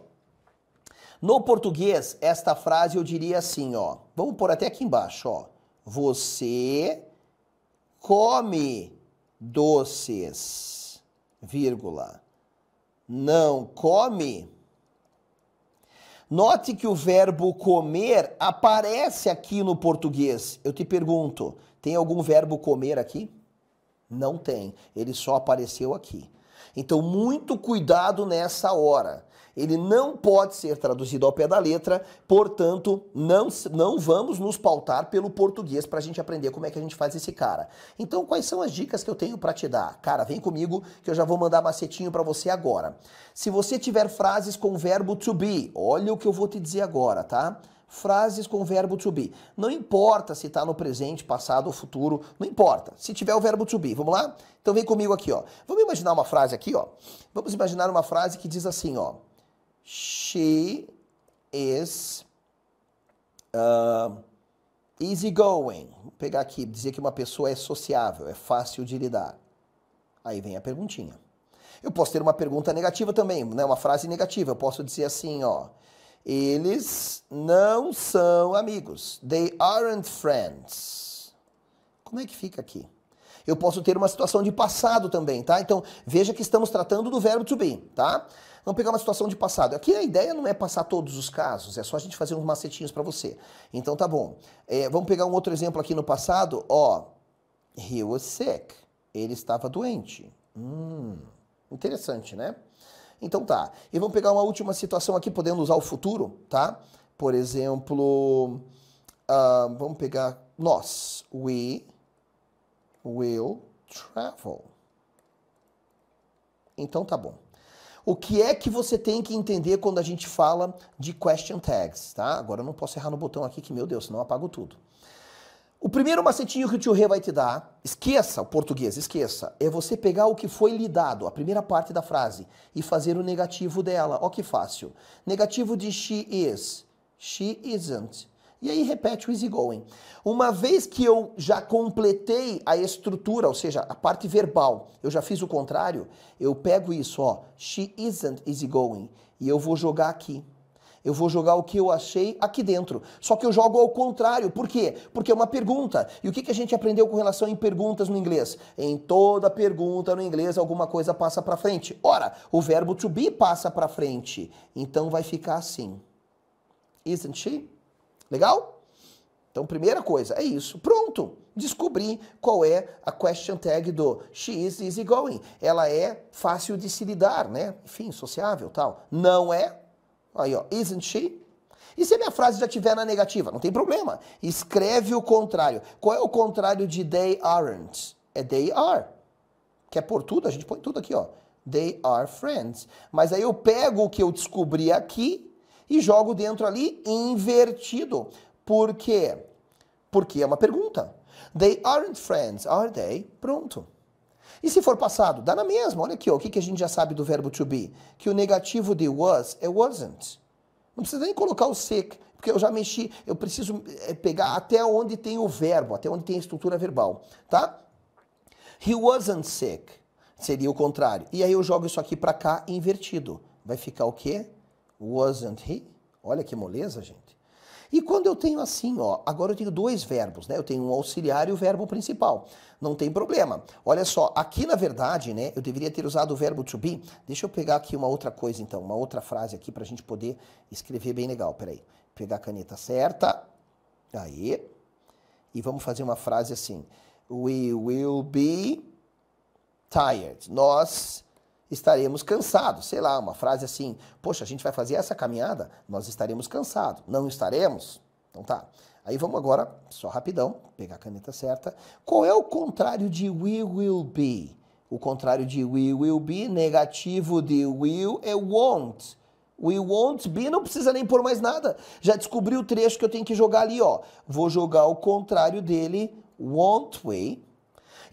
No português, esta frase eu diria assim, ó. Vamos pôr até aqui embaixo, ó. Você come doces, vírgula não come. Note que o verbo comer aparece aqui no português. Eu te pergunto, tem algum verbo comer aqui? Não tem, ele só apareceu aqui. Então, muito cuidado nessa hora ele não pode ser traduzido ao pé da letra, portanto, não, não vamos nos pautar pelo português para a gente aprender como é que a gente faz esse cara. Então, quais são as dicas que eu tenho para te dar? Cara, vem comigo que eu já vou mandar macetinho para você agora. Se você tiver frases com o verbo to be, olha o que eu vou te dizer agora, tá? frases com o verbo to be. Não importa se está no presente, passado ou futuro, não importa. Se tiver o verbo to be, vamos lá? Então vem comigo aqui, ó. Vamos imaginar uma frase aqui, ó. Vamos imaginar uma frase que diz assim, ó. She is uh, easygoing. Vou pegar aqui, dizer que uma pessoa é sociável, é fácil de lidar. Aí vem a perguntinha. Eu posso ter uma pergunta negativa também, né? uma frase negativa. Eu posso dizer assim, ó. Eles não são amigos. They aren't friends. Como é que fica aqui? Eu posso ter uma situação de passado também, tá? Então, veja que estamos tratando do verbo to be, tá? Vamos pegar uma situação de passado. Aqui a ideia não é passar todos os casos, é só a gente fazer uns macetinhos para você. Então tá bom. É, vamos pegar um outro exemplo aqui no passado. Ó, he was sick. Ele estava doente. Hum, interessante, né? Então tá. E vamos pegar uma última situação aqui, podendo usar o futuro, tá? Por exemplo, uh, vamos pegar nós. We will travel. Então tá bom o que é que você tem que entender quando a gente fala de question tags, tá? Agora eu não posso errar no botão aqui que, meu Deus, senão eu apago tudo. O primeiro macetinho que o tio Rê vai te dar, esqueça o português, esqueça, é você pegar o que foi lhe dado, a primeira parte da frase, e fazer o negativo dela. Ó que fácil. Negativo de she is, she isn't. E aí repete o easygoing. Uma vez que eu já completei a estrutura, ou seja, a parte verbal, eu já fiz o contrário, eu pego isso, ó, she isn't easygoing, e eu vou jogar aqui. Eu vou jogar o que eu achei aqui dentro. Só que eu jogo ao contrário. Por quê? Porque é uma pergunta. E o que, que a gente aprendeu com relação em perguntas no inglês? Em toda pergunta no inglês, alguma coisa passa para frente. Ora, o verbo to be passa para frente. Então vai ficar assim. Isn't she? Legal? Então, primeira coisa, é isso. Pronto! Descobri qual é a question tag do she is easygoing. Ela é fácil de se lidar, né? Enfim, sociável tal. Não é? Aí, ó, isn't she? E se a minha frase já tiver na negativa? Não tem problema. Escreve o contrário. Qual é o contrário de they aren't? É they are. Quer é por tudo? A gente põe tudo aqui, ó. They are friends. Mas aí eu pego o que eu descobri aqui e jogo dentro ali invertido. Por quê? Porque é uma pergunta. They aren't friends, are they? Pronto. E se for passado? Dá na mesma. Olha aqui, ó, o que, que a gente já sabe do verbo to be? Que o negativo de was é wasn't. Não precisa nem colocar o sick, porque eu já mexi, eu preciso eh, pegar até onde tem o verbo, até onde tem a estrutura verbal, tá? He wasn't sick. Seria o contrário. E aí eu jogo isso aqui para cá invertido. Vai ficar o quê? Wasn't he? Olha que moleza, gente. E quando eu tenho assim, ó, agora eu tenho dois verbos, né? Eu tenho um auxiliar e o verbo principal. Não tem problema. Olha só, aqui na verdade, né, eu deveria ter usado o verbo to be. Deixa eu pegar aqui uma outra coisa então, uma outra frase aqui para a gente poder escrever bem legal. Peraí, pegar a caneta certa. Aí. E vamos fazer uma frase assim. We will be tired. Nós estaremos cansados. Sei lá, uma frase assim: Poxa, a gente vai fazer essa caminhada, nós estaremos cansados. Não estaremos? Então tá. Aí vamos agora, só rapidão, pegar a caneta certa. Qual é o contrário de we will be? O contrário de we will be, negativo de will é won't. We won't be, não precisa nem pôr mais nada. Já descobri o trecho que eu tenho que jogar ali, ó. Vou jogar o contrário dele, won't we,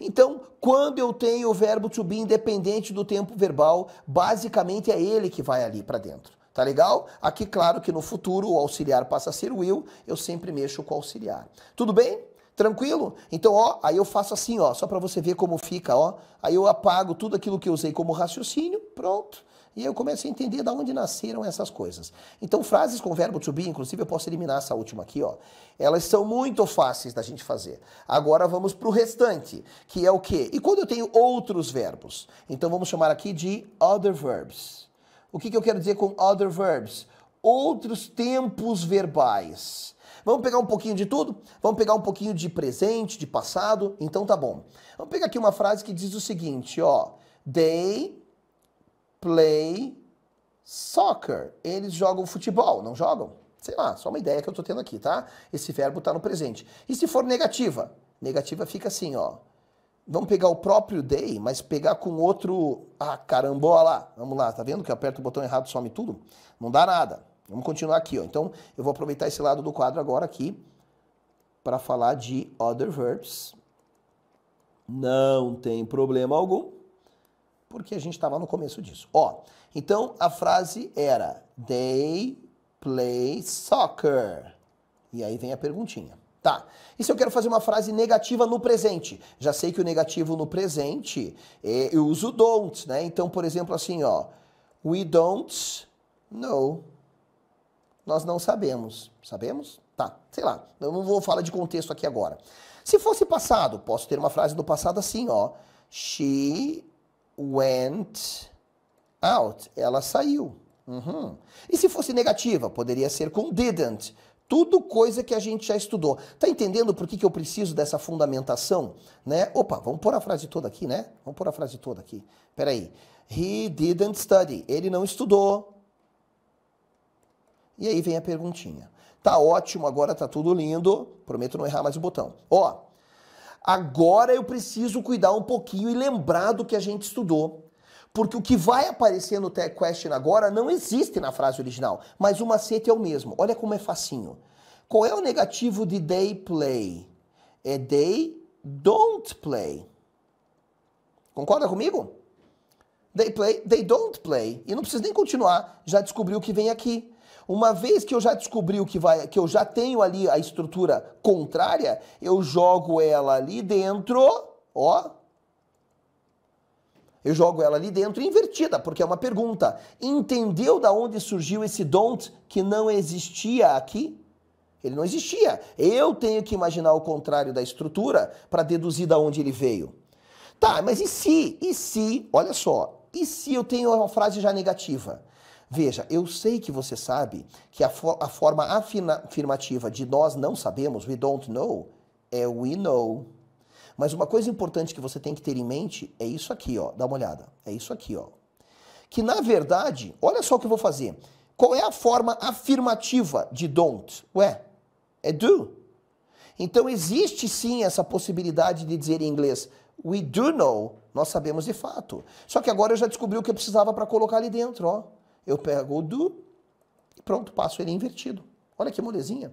então, quando eu tenho o verbo to be independente do tempo verbal, basicamente é ele que vai ali para dentro. Tá legal? Aqui, claro que no futuro o auxiliar passa a ser will, eu sempre mexo com o auxiliar. Tudo bem? Tranquilo? Então, ó, aí eu faço assim, ó, só para você ver como fica, ó. Aí eu apago tudo aquilo que eu usei como raciocínio, pronto. E eu começo a entender de onde nasceram essas coisas. Então, frases com verbo to be, inclusive eu posso eliminar essa última aqui, ó. Elas são muito fáceis da gente fazer. Agora vamos para o restante, que é o quê? E quando eu tenho outros verbos? Então vamos chamar aqui de other verbs. O que, que eu quero dizer com other verbs? Outros tempos verbais. Vamos pegar um pouquinho de tudo? Vamos pegar um pouquinho de presente, de passado? Então tá bom. Vamos pegar aqui uma frase que diz o seguinte, ó. They play soccer. Eles jogam futebol, não jogam? Sei lá, só uma ideia que eu estou tendo aqui, tá? Esse verbo está no presente. E se for negativa? Negativa fica assim, ó. Vamos pegar o próprio day, mas pegar com outro... Ah, carambola! Vamos lá, tá vendo que eu aperto o botão errado some tudo? Não dá nada. Vamos continuar aqui, ó. Então, eu vou aproveitar esse lado do quadro agora aqui para falar de other verbs. Não tem problema algum porque a gente estava no começo disso. Ó, então a frase era they play soccer. E aí vem a perguntinha. Tá. E se eu quero fazer uma frase negativa no presente? Já sei que o negativo no presente, é, eu uso don't, né? Então, por exemplo, assim, ó. We don't know. Nós não sabemos. Sabemos? Tá, sei lá. Eu não vou falar de contexto aqui agora. Se fosse passado, posso ter uma frase do passado assim, ó. She went out. Ela saiu. Uhum. E se fosse negativa, poderia ser com didn't. Tudo coisa que a gente já estudou. Tá entendendo por que, que eu preciso dessa fundamentação? Né? Opa, vamos pôr a frase toda aqui, né? Vamos pôr a frase toda aqui. Peraí. He didn't study. Ele não estudou. E aí vem a perguntinha. Tá ótimo, agora tá tudo lindo. Prometo não errar mais o botão. Ó, Agora eu preciso cuidar um pouquinho e lembrar do que a gente estudou. Porque o que vai aparecer no tech question agora não existe na frase original, mas o macete é o mesmo. Olha como é facinho. Qual é o negativo de they play? É they don't play. Concorda comigo? They play, they don't play. E não precisa nem continuar, já descobriu o que vem aqui. Uma vez que eu já descobri o que vai, que eu já tenho ali a estrutura contrária, eu jogo ela ali dentro, ó. Eu jogo ela ali dentro invertida, porque é uma pergunta. Entendeu da onde surgiu esse don't que não existia aqui? Ele não existia. Eu tenho que imaginar o contrário da estrutura para deduzir da onde ele veio. Tá, mas e se? E se? Olha só. E se eu tenho uma frase já negativa? Veja, eu sei que você sabe que a, for a forma afirmativa de nós não sabemos, we don't know, é we know. Mas uma coisa importante que você tem que ter em mente é isso aqui, ó. Dá uma olhada. É isso aqui, ó. Que na verdade, olha só o que eu vou fazer. Qual é a forma afirmativa de don't? Ué, é do. Então existe sim essa possibilidade de dizer em inglês we do know, nós sabemos de fato. Só que agora eu já descobri o que eu precisava para colocar ali dentro, ó. Eu pego o do e pronto, passo ele invertido. Olha que molezinha.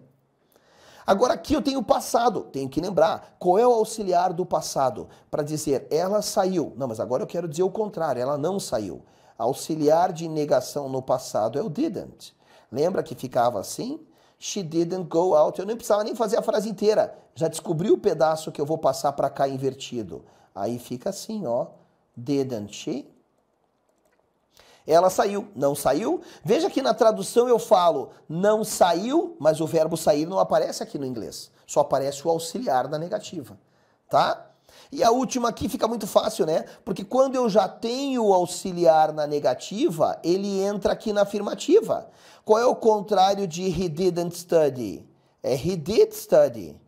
Agora aqui eu tenho o passado, tenho que lembrar qual é o auxiliar do passado para dizer ela saiu. Não, mas agora eu quero dizer o contrário, ela não saiu. Auxiliar de negação no passado é o didn't. Lembra que ficava assim? She didn't go out. Eu nem precisava nem fazer a frase inteira. Já descobri o pedaço que eu vou passar para cá invertido. Aí fica assim, ó. Didn't she? Ela saiu, não saiu. Veja que na tradução eu falo não saiu, mas o verbo sair não aparece aqui no inglês. Só aparece o auxiliar da negativa, tá? E a última aqui fica muito fácil, né? Porque quando eu já tenho o auxiliar na negativa, ele entra aqui na afirmativa. Qual é o contrário de he didn't study? É he did study.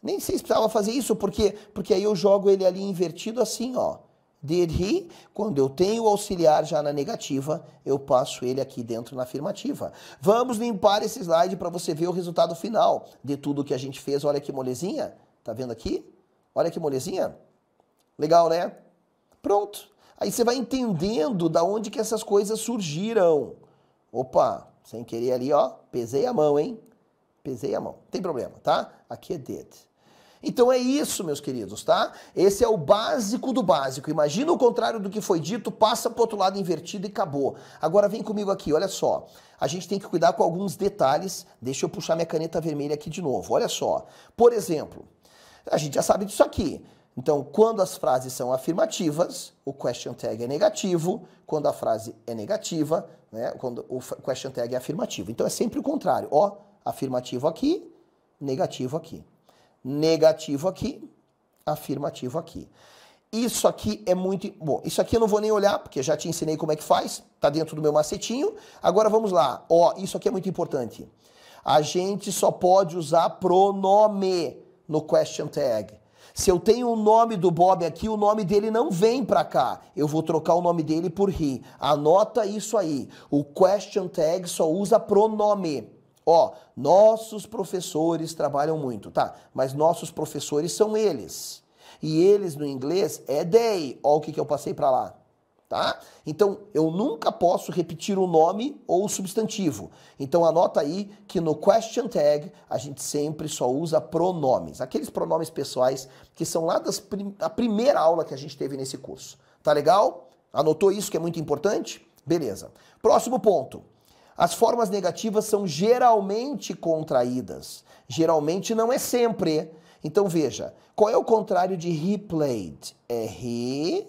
Nem sei se precisava fazer isso, porque, porque aí eu jogo ele ali invertido assim, ó. Did he? Quando eu tenho o auxiliar já na negativa, eu passo ele aqui dentro na afirmativa. Vamos limpar esse slide para você ver o resultado final de tudo que a gente fez. Olha que molezinha. Tá vendo aqui? Olha que molezinha. Legal, né? Pronto. Aí você vai entendendo da onde que essas coisas surgiram. Opa, sem querer ali, ó, pesei a mão, hein? Pesei a mão. Não tem problema, tá? Aqui é did. Então é isso, meus queridos, tá? Esse é o básico do básico. Imagina o contrário do que foi dito, passa para outro lado invertido e acabou. Agora vem comigo aqui, olha só. A gente tem que cuidar com alguns detalhes. Deixa eu puxar minha caneta vermelha aqui de novo. Olha só. Por exemplo, a gente já sabe disso aqui. Então, quando as frases são afirmativas, o question tag é negativo. Quando a frase é negativa, né, quando o question tag é afirmativo. Então, é sempre o contrário. Ó, afirmativo aqui, negativo aqui negativo aqui, afirmativo aqui. Isso aqui é muito. Bom, isso aqui eu não vou nem olhar, porque já te ensinei como é que faz, tá dentro do meu macetinho. Agora vamos lá. Ó, isso aqui é muito importante. A gente só pode usar pronome no question tag. Se eu tenho o nome do Bob aqui, o nome dele não vem para cá. Eu vou trocar o nome dele por he. Anota isso aí. O question tag só usa pronome. Ó, nossos professores trabalham muito, tá? Mas nossos professores são eles. E eles no inglês é they. Ó, o que, que eu passei para lá. Tá? Então, eu nunca posso repetir o nome ou o substantivo. Então, anota aí que no question tag a gente sempre só usa pronomes, aqueles pronomes pessoais que são lá das prim da primeira aula que a gente teve nesse curso. Tá legal? Anotou isso que é muito importante? Beleza. Próximo ponto. As formas negativas são geralmente contraídas. Geralmente não é sempre. Então veja, qual é o contrário de he played? É he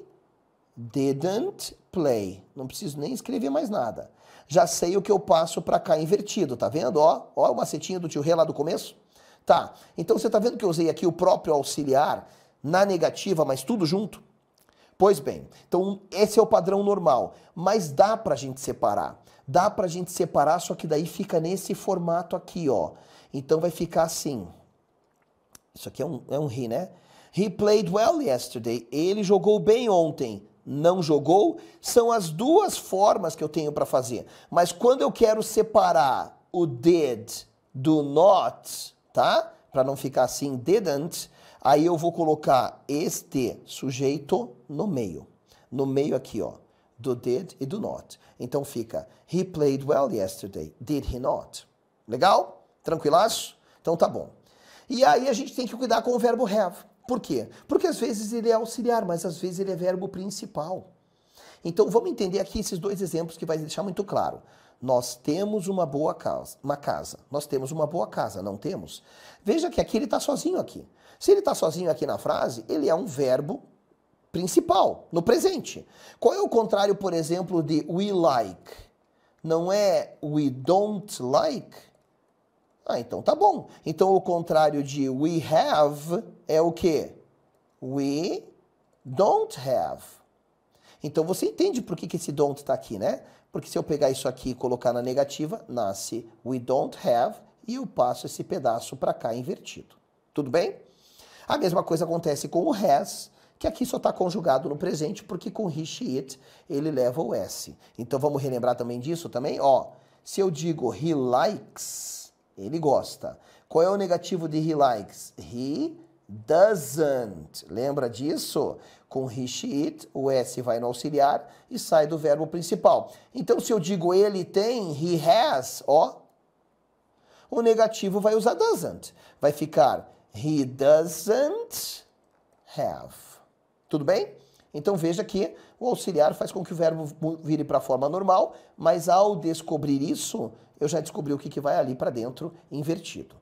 didn't play. Não preciso nem escrever mais nada. Já sei o que eu passo para cá invertido, tá vendo? Ó, ó o macetinho do tio Rê lá do começo. Tá, então você tá vendo que eu usei aqui o próprio auxiliar na negativa, mas tudo junto? Pois bem, então esse é o padrão normal, mas dá para a gente separar. Dá para a gente separar, só que daí fica nesse formato aqui, ó. Então vai ficar assim. Isso aqui é um, é um he, né? He played well yesterday. Ele jogou bem ontem. Não jogou? São as duas formas que eu tenho para fazer. Mas quando eu quero separar o did do not, tá? Para não ficar assim, didn't, aí eu vou colocar este sujeito no meio. No meio aqui, ó do did e do not. Então fica He played well yesterday, did he not? Legal? Tranquilaço? Então tá bom. E aí a gente tem que cuidar com o verbo have. Por quê? Porque às vezes ele é auxiliar, mas às vezes ele é verbo principal. Então vamos entender aqui esses dois exemplos que vai deixar muito claro. Nós temos uma boa casa, uma casa. Nós temos uma boa casa, não temos? Veja que aqui ele está sozinho aqui. Se ele está sozinho aqui na frase, ele é um verbo principal, no presente. Qual é o contrário, por exemplo, de we like? Não é we don't like? Ah, então tá bom. Então o contrário de we have é o quê? We don't have. Então você entende por que, que esse don't está aqui, né? Porque se eu pegar isso aqui e colocar na negativa, nasce we don't have e eu passo esse pedaço para cá invertido. Tudo bem? A mesma coisa acontece com o has que aqui só está conjugado no presente, porque com he, she, it, ele leva o S. Então vamos relembrar também disso também? Ó, se eu digo he likes, ele gosta. Qual é o negativo de he likes? He doesn't. Lembra disso? Com he, she, it, o S vai no auxiliar e sai do verbo principal. Então se eu digo ele tem, he has, ó, o negativo vai usar doesn't. Vai ficar he doesn't have. Tudo bem? Então veja que o auxiliar faz com que o verbo vire para a forma normal, mas ao descobrir isso, eu já descobri o que, que vai ali para dentro invertido.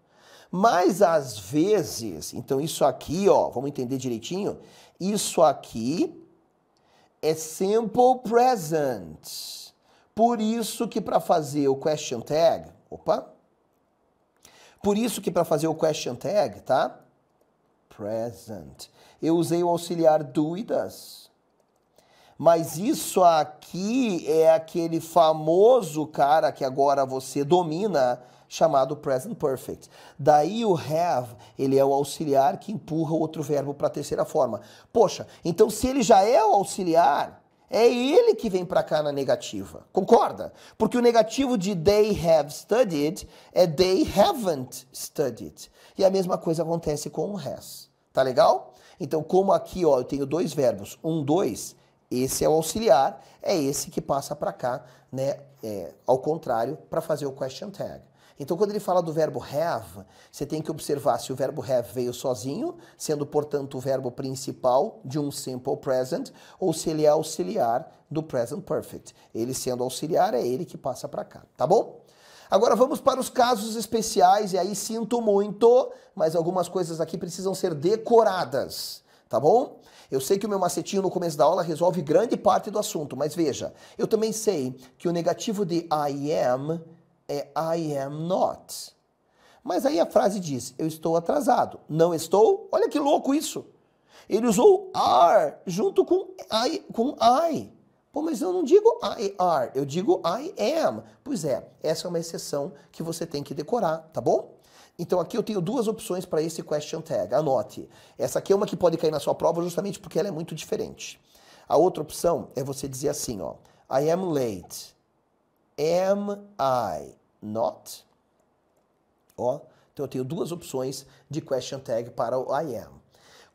Mas às vezes, então isso aqui, ó, vamos entender direitinho, isso aqui é simple present. Por isso que para fazer o question tag, opa, por isso que para fazer o question tag, tá? Present eu usei o auxiliar dúvidas. Mas isso aqui é aquele famoso cara que agora você domina, chamado present perfect. Daí o have, ele é o auxiliar que empurra o outro verbo para a terceira forma. Poxa, então se ele já é o auxiliar, é ele que vem para cá na negativa. Concorda? Porque o negativo de they have studied é they haven't studied. E a mesma coisa acontece com o has. Tá legal? Então, como aqui ó, eu tenho dois verbos, um, dois, esse é o auxiliar, é esse que passa para cá, né, é, ao contrário, para fazer o question tag. Então, quando ele fala do verbo have, você tem que observar se o verbo have veio sozinho, sendo, portanto, o verbo principal de um simple present, ou se ele é auxiliar do present perfect. Ele sendo auxiliar, é ele que passa para cá, tá bom? Agora vamos para os casos especiais, e aí sinto muito, mas algumas coisas aqui precisam ser decoradas, tá bom? Eu sei que o meu macetinho no começo da aula resolve grande parte do assunto, mas veja, eu também sei que o negativo de I am é I am not. Mas aí a frase diz: eu estou atrasado. Não estou? Olha que louco isso. Ele usou are junto com I, com I. Pô, mas eu não digo I are, eu digo I am. Pois é, essa é uma exceção que você tem que decorar, tá bom? Então aqui eu tenho duas opções para esse question tag, anote. Essa aqui é uma que pode cair na sua prova justamente porque ela é muito diferente. A outra opção é você dizer assim, ó, I am late. Am I not? Ó, então eu tenho duas opções de question tag para o I am.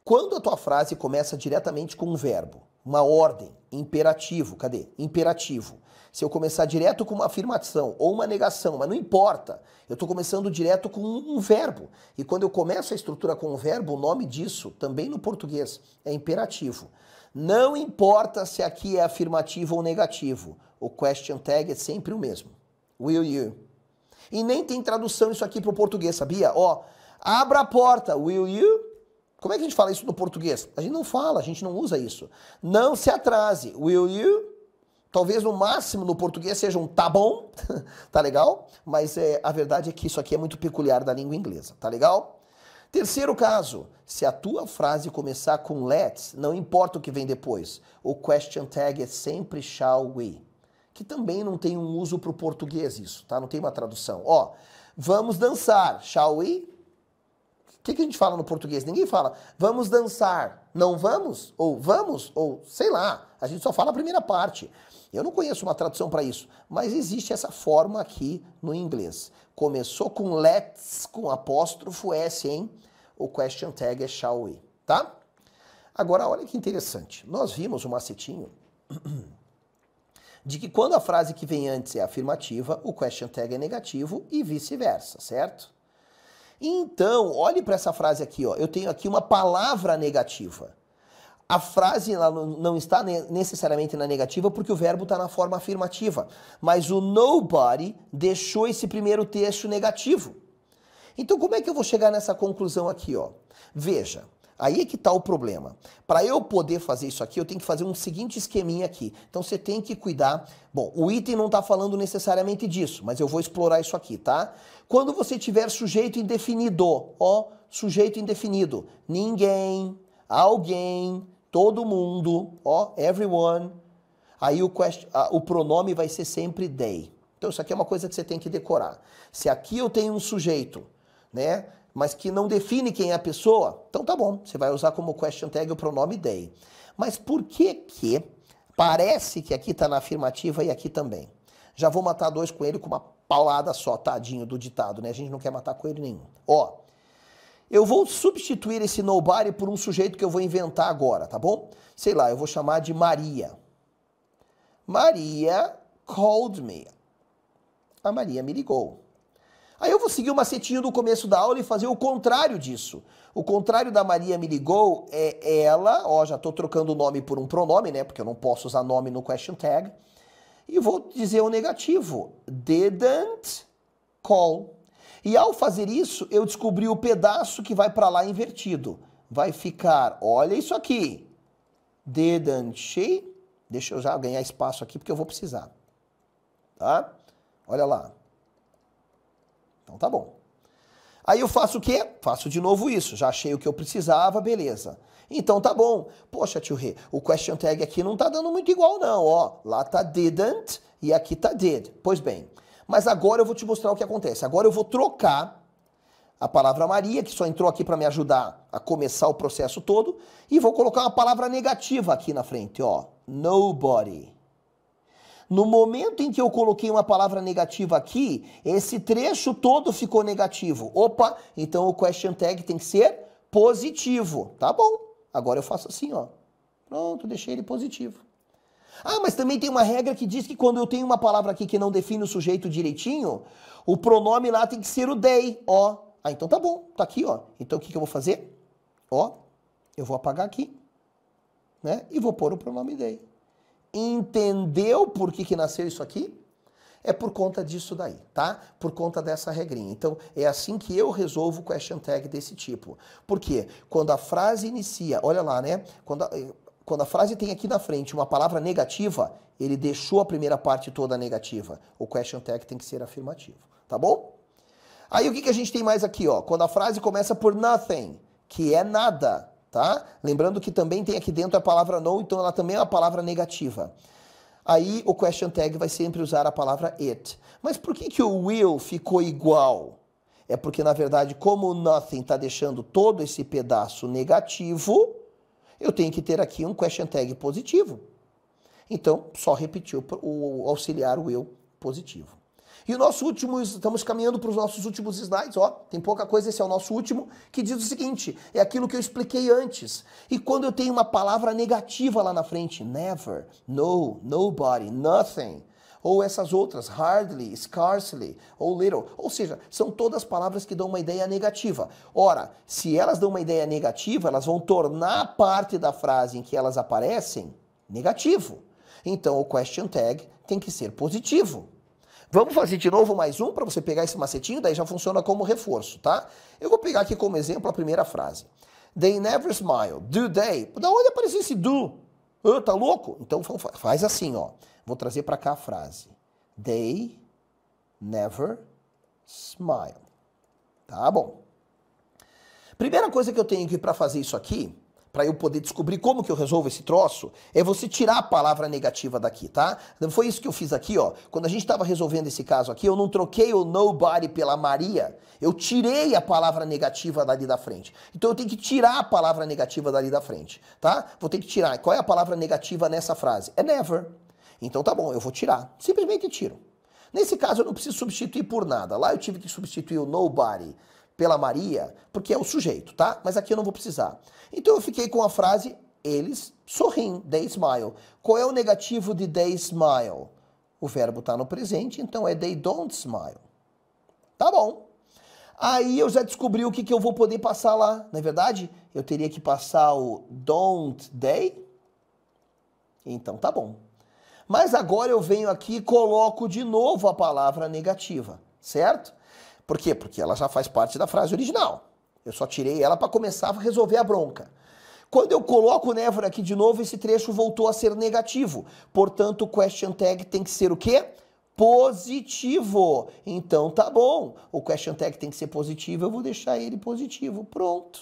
Quando a tua frase começa diretamente com um verbo, uma ordem, imperativo, cadê? Imperativo. Se eu começar direto com uma afirmação ou uma negação, mas não importa, eu estou começando direto com um, um verbo. E quando eu começo a estrutura com um verbo, o nome disso, também no português, é imperativo. Não importa se aqui é afirmativo ou negativo, o question tag é sempre o mesmo. Will you? E nem tem tradução isso aqui para o português, sabia? Ó, abra a porta, will you? Como é que a gente fala isso no português? A gente não fala, a gente não usa isso. Não se atrase. Will you? Talvez no máximo no português seja um tá bom, tá legal? Mas é, a verdade é que isso aqui é muito peculiar da língua inglesa, tá legal? Terceiro caso, se a tua frase começar com let's, não importa o que vem depois, o question tag é sempre shall we, que também não tem um uso para o português isso, tá? Não tem uma tradução. Ó, vamos dançar, shall we? O que, que a gente fala no português? Ninguém fala, vamos dançar, não vamos? Ou vamos? Ou sei lá. A gente só fala a primeira parte. Eu não conheço uma tradução para isso, mas existe essa forma aqui no inglês. Começou com let's, com apóstrofo S, hein? O question tag é shall we, tá? Agora, olha que interessante. Nós vimos o um macetinho de que quando a frase que vem antes é afirmativa, o question tag é negativo e vice-versa, certo? Então, olhe para essa frase aqui, ó. Eu tenho aqui uma palavra negativa. A frase não está necessariamente na negativa porque o verbo está na forma afirmativa, mas o nobody deixou esse primeiro texto negativo. Então, como é que eu vou chegar nessa conclusão aqui, ó? Veja, Aí é que está o problema. Para eu poder fazer isso aqui, eu tenho que fazer um seguinte esqueminha aqui. Então você tem que cuidar. Bom, o item não está falando necessariamente disso, mas eu vou explorar isso aqui, tá? Quando você tiver sujeito indefinido, ó, sujeito indefinido, ninguém, alguém, todo mundo, ó, everyone. Aí o, o pronome vai ser sempre they. Então isso aqui é uma coisa que você tem que decorar. Se aqui eu tenho um sujeito, né? mas que não define quem é a pessoa, então tá bom, você vai usar como question tag o pronome they. Mas por que que parece que aqui está na afirmativa e aqui também? Já vou matar dois coelhos com uma paulada só, tadinho do ditado, né? A gente não quer matar coelho nenhum. Ó, eu vou substituir esse nobody por um sujeito que eu vou inventar agora, tá bom? Sei lá, eu vou chamar de Maria. Maria called me. A Maria me ligou. Aí eu vou seguir o macetinho do começo da aula e fazer o contrário disso. O contrário da Maria me ligou é ela, ó, já estou trocando o nome por um pronome, né? Porque eu não posso usar nome no question tag. E vou dizer o negativo. Didn't call. E ao fazer isso, eu descobri o pedaço que vai para lá invertido. Vai ficar, olha isso aqui. Didn't she? Deixa eu já ganhar espaço aqui porque eu vou precisar. Tá? Olha lá. Então tá bom. Aí eu faço o quê? Faço de novo isso. Já achei o que eu precisava, beleza. Então tá bom. Poxa, tio Rê, o question tag aqui não tá dando muito igual não, ó. Lá tá didn't e aqui tá did. Pois bem. Mas agora eu vou te mostrar o que acontece. Agora eu vou trocar a palavra Maria, que só entrou aqui para me ajudar a começar o processo todo, e vou colocar uma palavra negativa aqui na frente, ó. Nobody. No momento em que eu coloquei uma palavra negativa aqui, esse trecho todo ficou negativo. Opa, então o question tag tem que ser positivo. Tá bom. Agora eu faço assim, ó. Pronto, deixei ele positivo. Ah, mas também tem uma regra que diz que quando eu tenho uma palavra aqui que não define o sujeito direitinho, o pronome lá tem que ser o they, ó. Ah, então tá bom, tá aqui, ó. Então o que, que eu vou fazer? Ó, eu vou apagar aqui, né? E vou pôr o pronome they entendeu por que, que nasceu isso aqui? É por conta disso daí, tá? Por conta dessa regrinha. Então, é assim que eu resolvo question tag desse tipo. Por quê? Quando a frase inicia, olha lá, né? Quando a, eh, quando a frase tem aqui na frente uma palavra negativa, ele deixou a primeira parte toda negativa. O question tag tem que ser afirmativo, tá bom? Aí o que, que a gente tem mais aqui, ó? Quando a frase começa por nothing, que é nada, tá? Lembrando que também tem aqui dentro a palavra no, então ela também é uma palavra negativa. Aí o question tag vai sempre usar a palavra it. Mas por que, que o will ficou igual? É porque, na verdade, como o nothing está deixando todo esse pedaço negativo, eu tenho que ter aqui um question tag positivo. Então, só repetiu o auxiliar will positivo. E o nosso último, estamos caminhando para os nossos últimos slides, ó, tem pouca coisa, esse é o nosso último, que diz o seguinte: é aquilo que eu expliquei antes. E quando eu tenho uma palavra negativa lá na frente, never, no, nobody, nothing, ou essas outras, hardly, scarcely, ou little. Ou seja, são todas palavras que dão uma ideia negativa. Ora, se elas dão uma ideia negativa, elas vão tornar a parte da frase em que elas aparecem negativo. Então o question tag tem que ser positivo. Vamos fazer de novo mais um para você pegar esse macetinho, daí já funciona como reforço, tá? Eu vou pegar aqui como exemplo a primeira frase. They never smile. Do they? Da onde apareceu esse do? Oh, tá louco? Então faz assim, ó. Vou trazer para cá a frase. They never smile. Tá bom. Primeira coisa que eu tenho ir para fazer isso aqui para eu poder descobrir como que eu resolvo esse troço, é você tirar a palavra negativa daqui, tá? Então, foi isso que eu fiz aqui, ó. Quando a gente estava resolvendo esse caso aqui, eu não troquei o nobody pela Maria, eu tirei a palavra negativa dali da frente. Então eu tenho que tirar a palavra negativa dali da frente, tá? Vou ter que tirar. Qual é a palavra negativa nessa frase? É never. Então tá bom, eu vou tirar. Simplesmente tiro. Nesse caso eu não preciso substituir por nada. Lá eu tive que substituir o nobody pela Maria, porque é o sujeito, tá? Mas aqui eu não vou precisar. Então eu fiquei com a frase eles sorriem, they smile. Qual é o negativo de they smile? O verbo está no presente, então é they don't smile. Tá bom. Aí eu já descobri o que, que eu vou poder passar lá. Na é verdade, eu teria que passar o don't they. Então tá bom. Mas agora eu venho aqui e coloco de novo a palavra negativa, certo? Por quê? Porque ela já faz parte da frase original. Eu só tirei ela para começar a resolver a bronca. Quando eu coloco o never aqui de novo, esse trecho voltou a ser negativo. Portanto, o question tag tem que ser o quê? Positivo. Então tá bom. O question tag tem que ser positivo, eu vou deixar ele positivo. Pronto.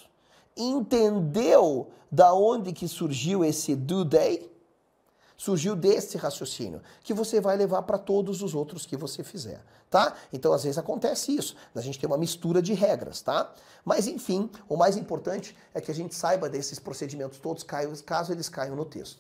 Entendeu da onde que surgiu esse do day? surgiu desse raciocínio, que você vai levar para todos os outros que você fizer, tá? Então, às vezes acontece isso, a gente tem uma mistura de regras, tá? Mas, enfim, o mais importante é que a gente saiba desses procedimentos todos, caso eles caiam no texto.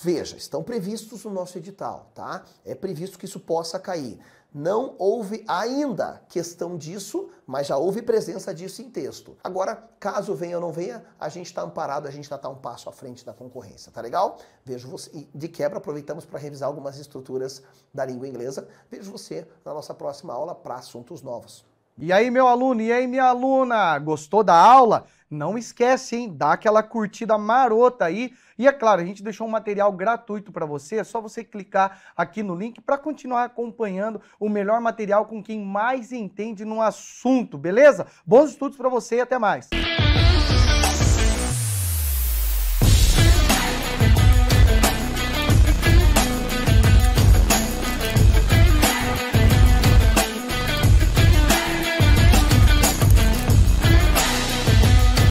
Veja, estão previstos no nosso edital, tá? É previsto que isso possa cair. Não houve ainda questão disso, mas já houve presença disso em texto. Agora, caso venha ou não venha, a gente está amparado, a gente está um passo à frente da concorrência, tá legal? Vejo você. E de quebra, aproveitamos para revisar algumas estruturas da língua inglesa. Vejo você na nossa próxima aula para assuntos novos. E aí, meu aluno, e aí, minha aluna, gostou da aula? Não esquece, hein? Dá aquela curtida marota aí. E é claro, a gente deixou um material gratuito para você, é só você clicar aqui no link para continuar acompanhando o melhor material com quem mais entende no assunto, beleza? Bons estudos para você e até mais.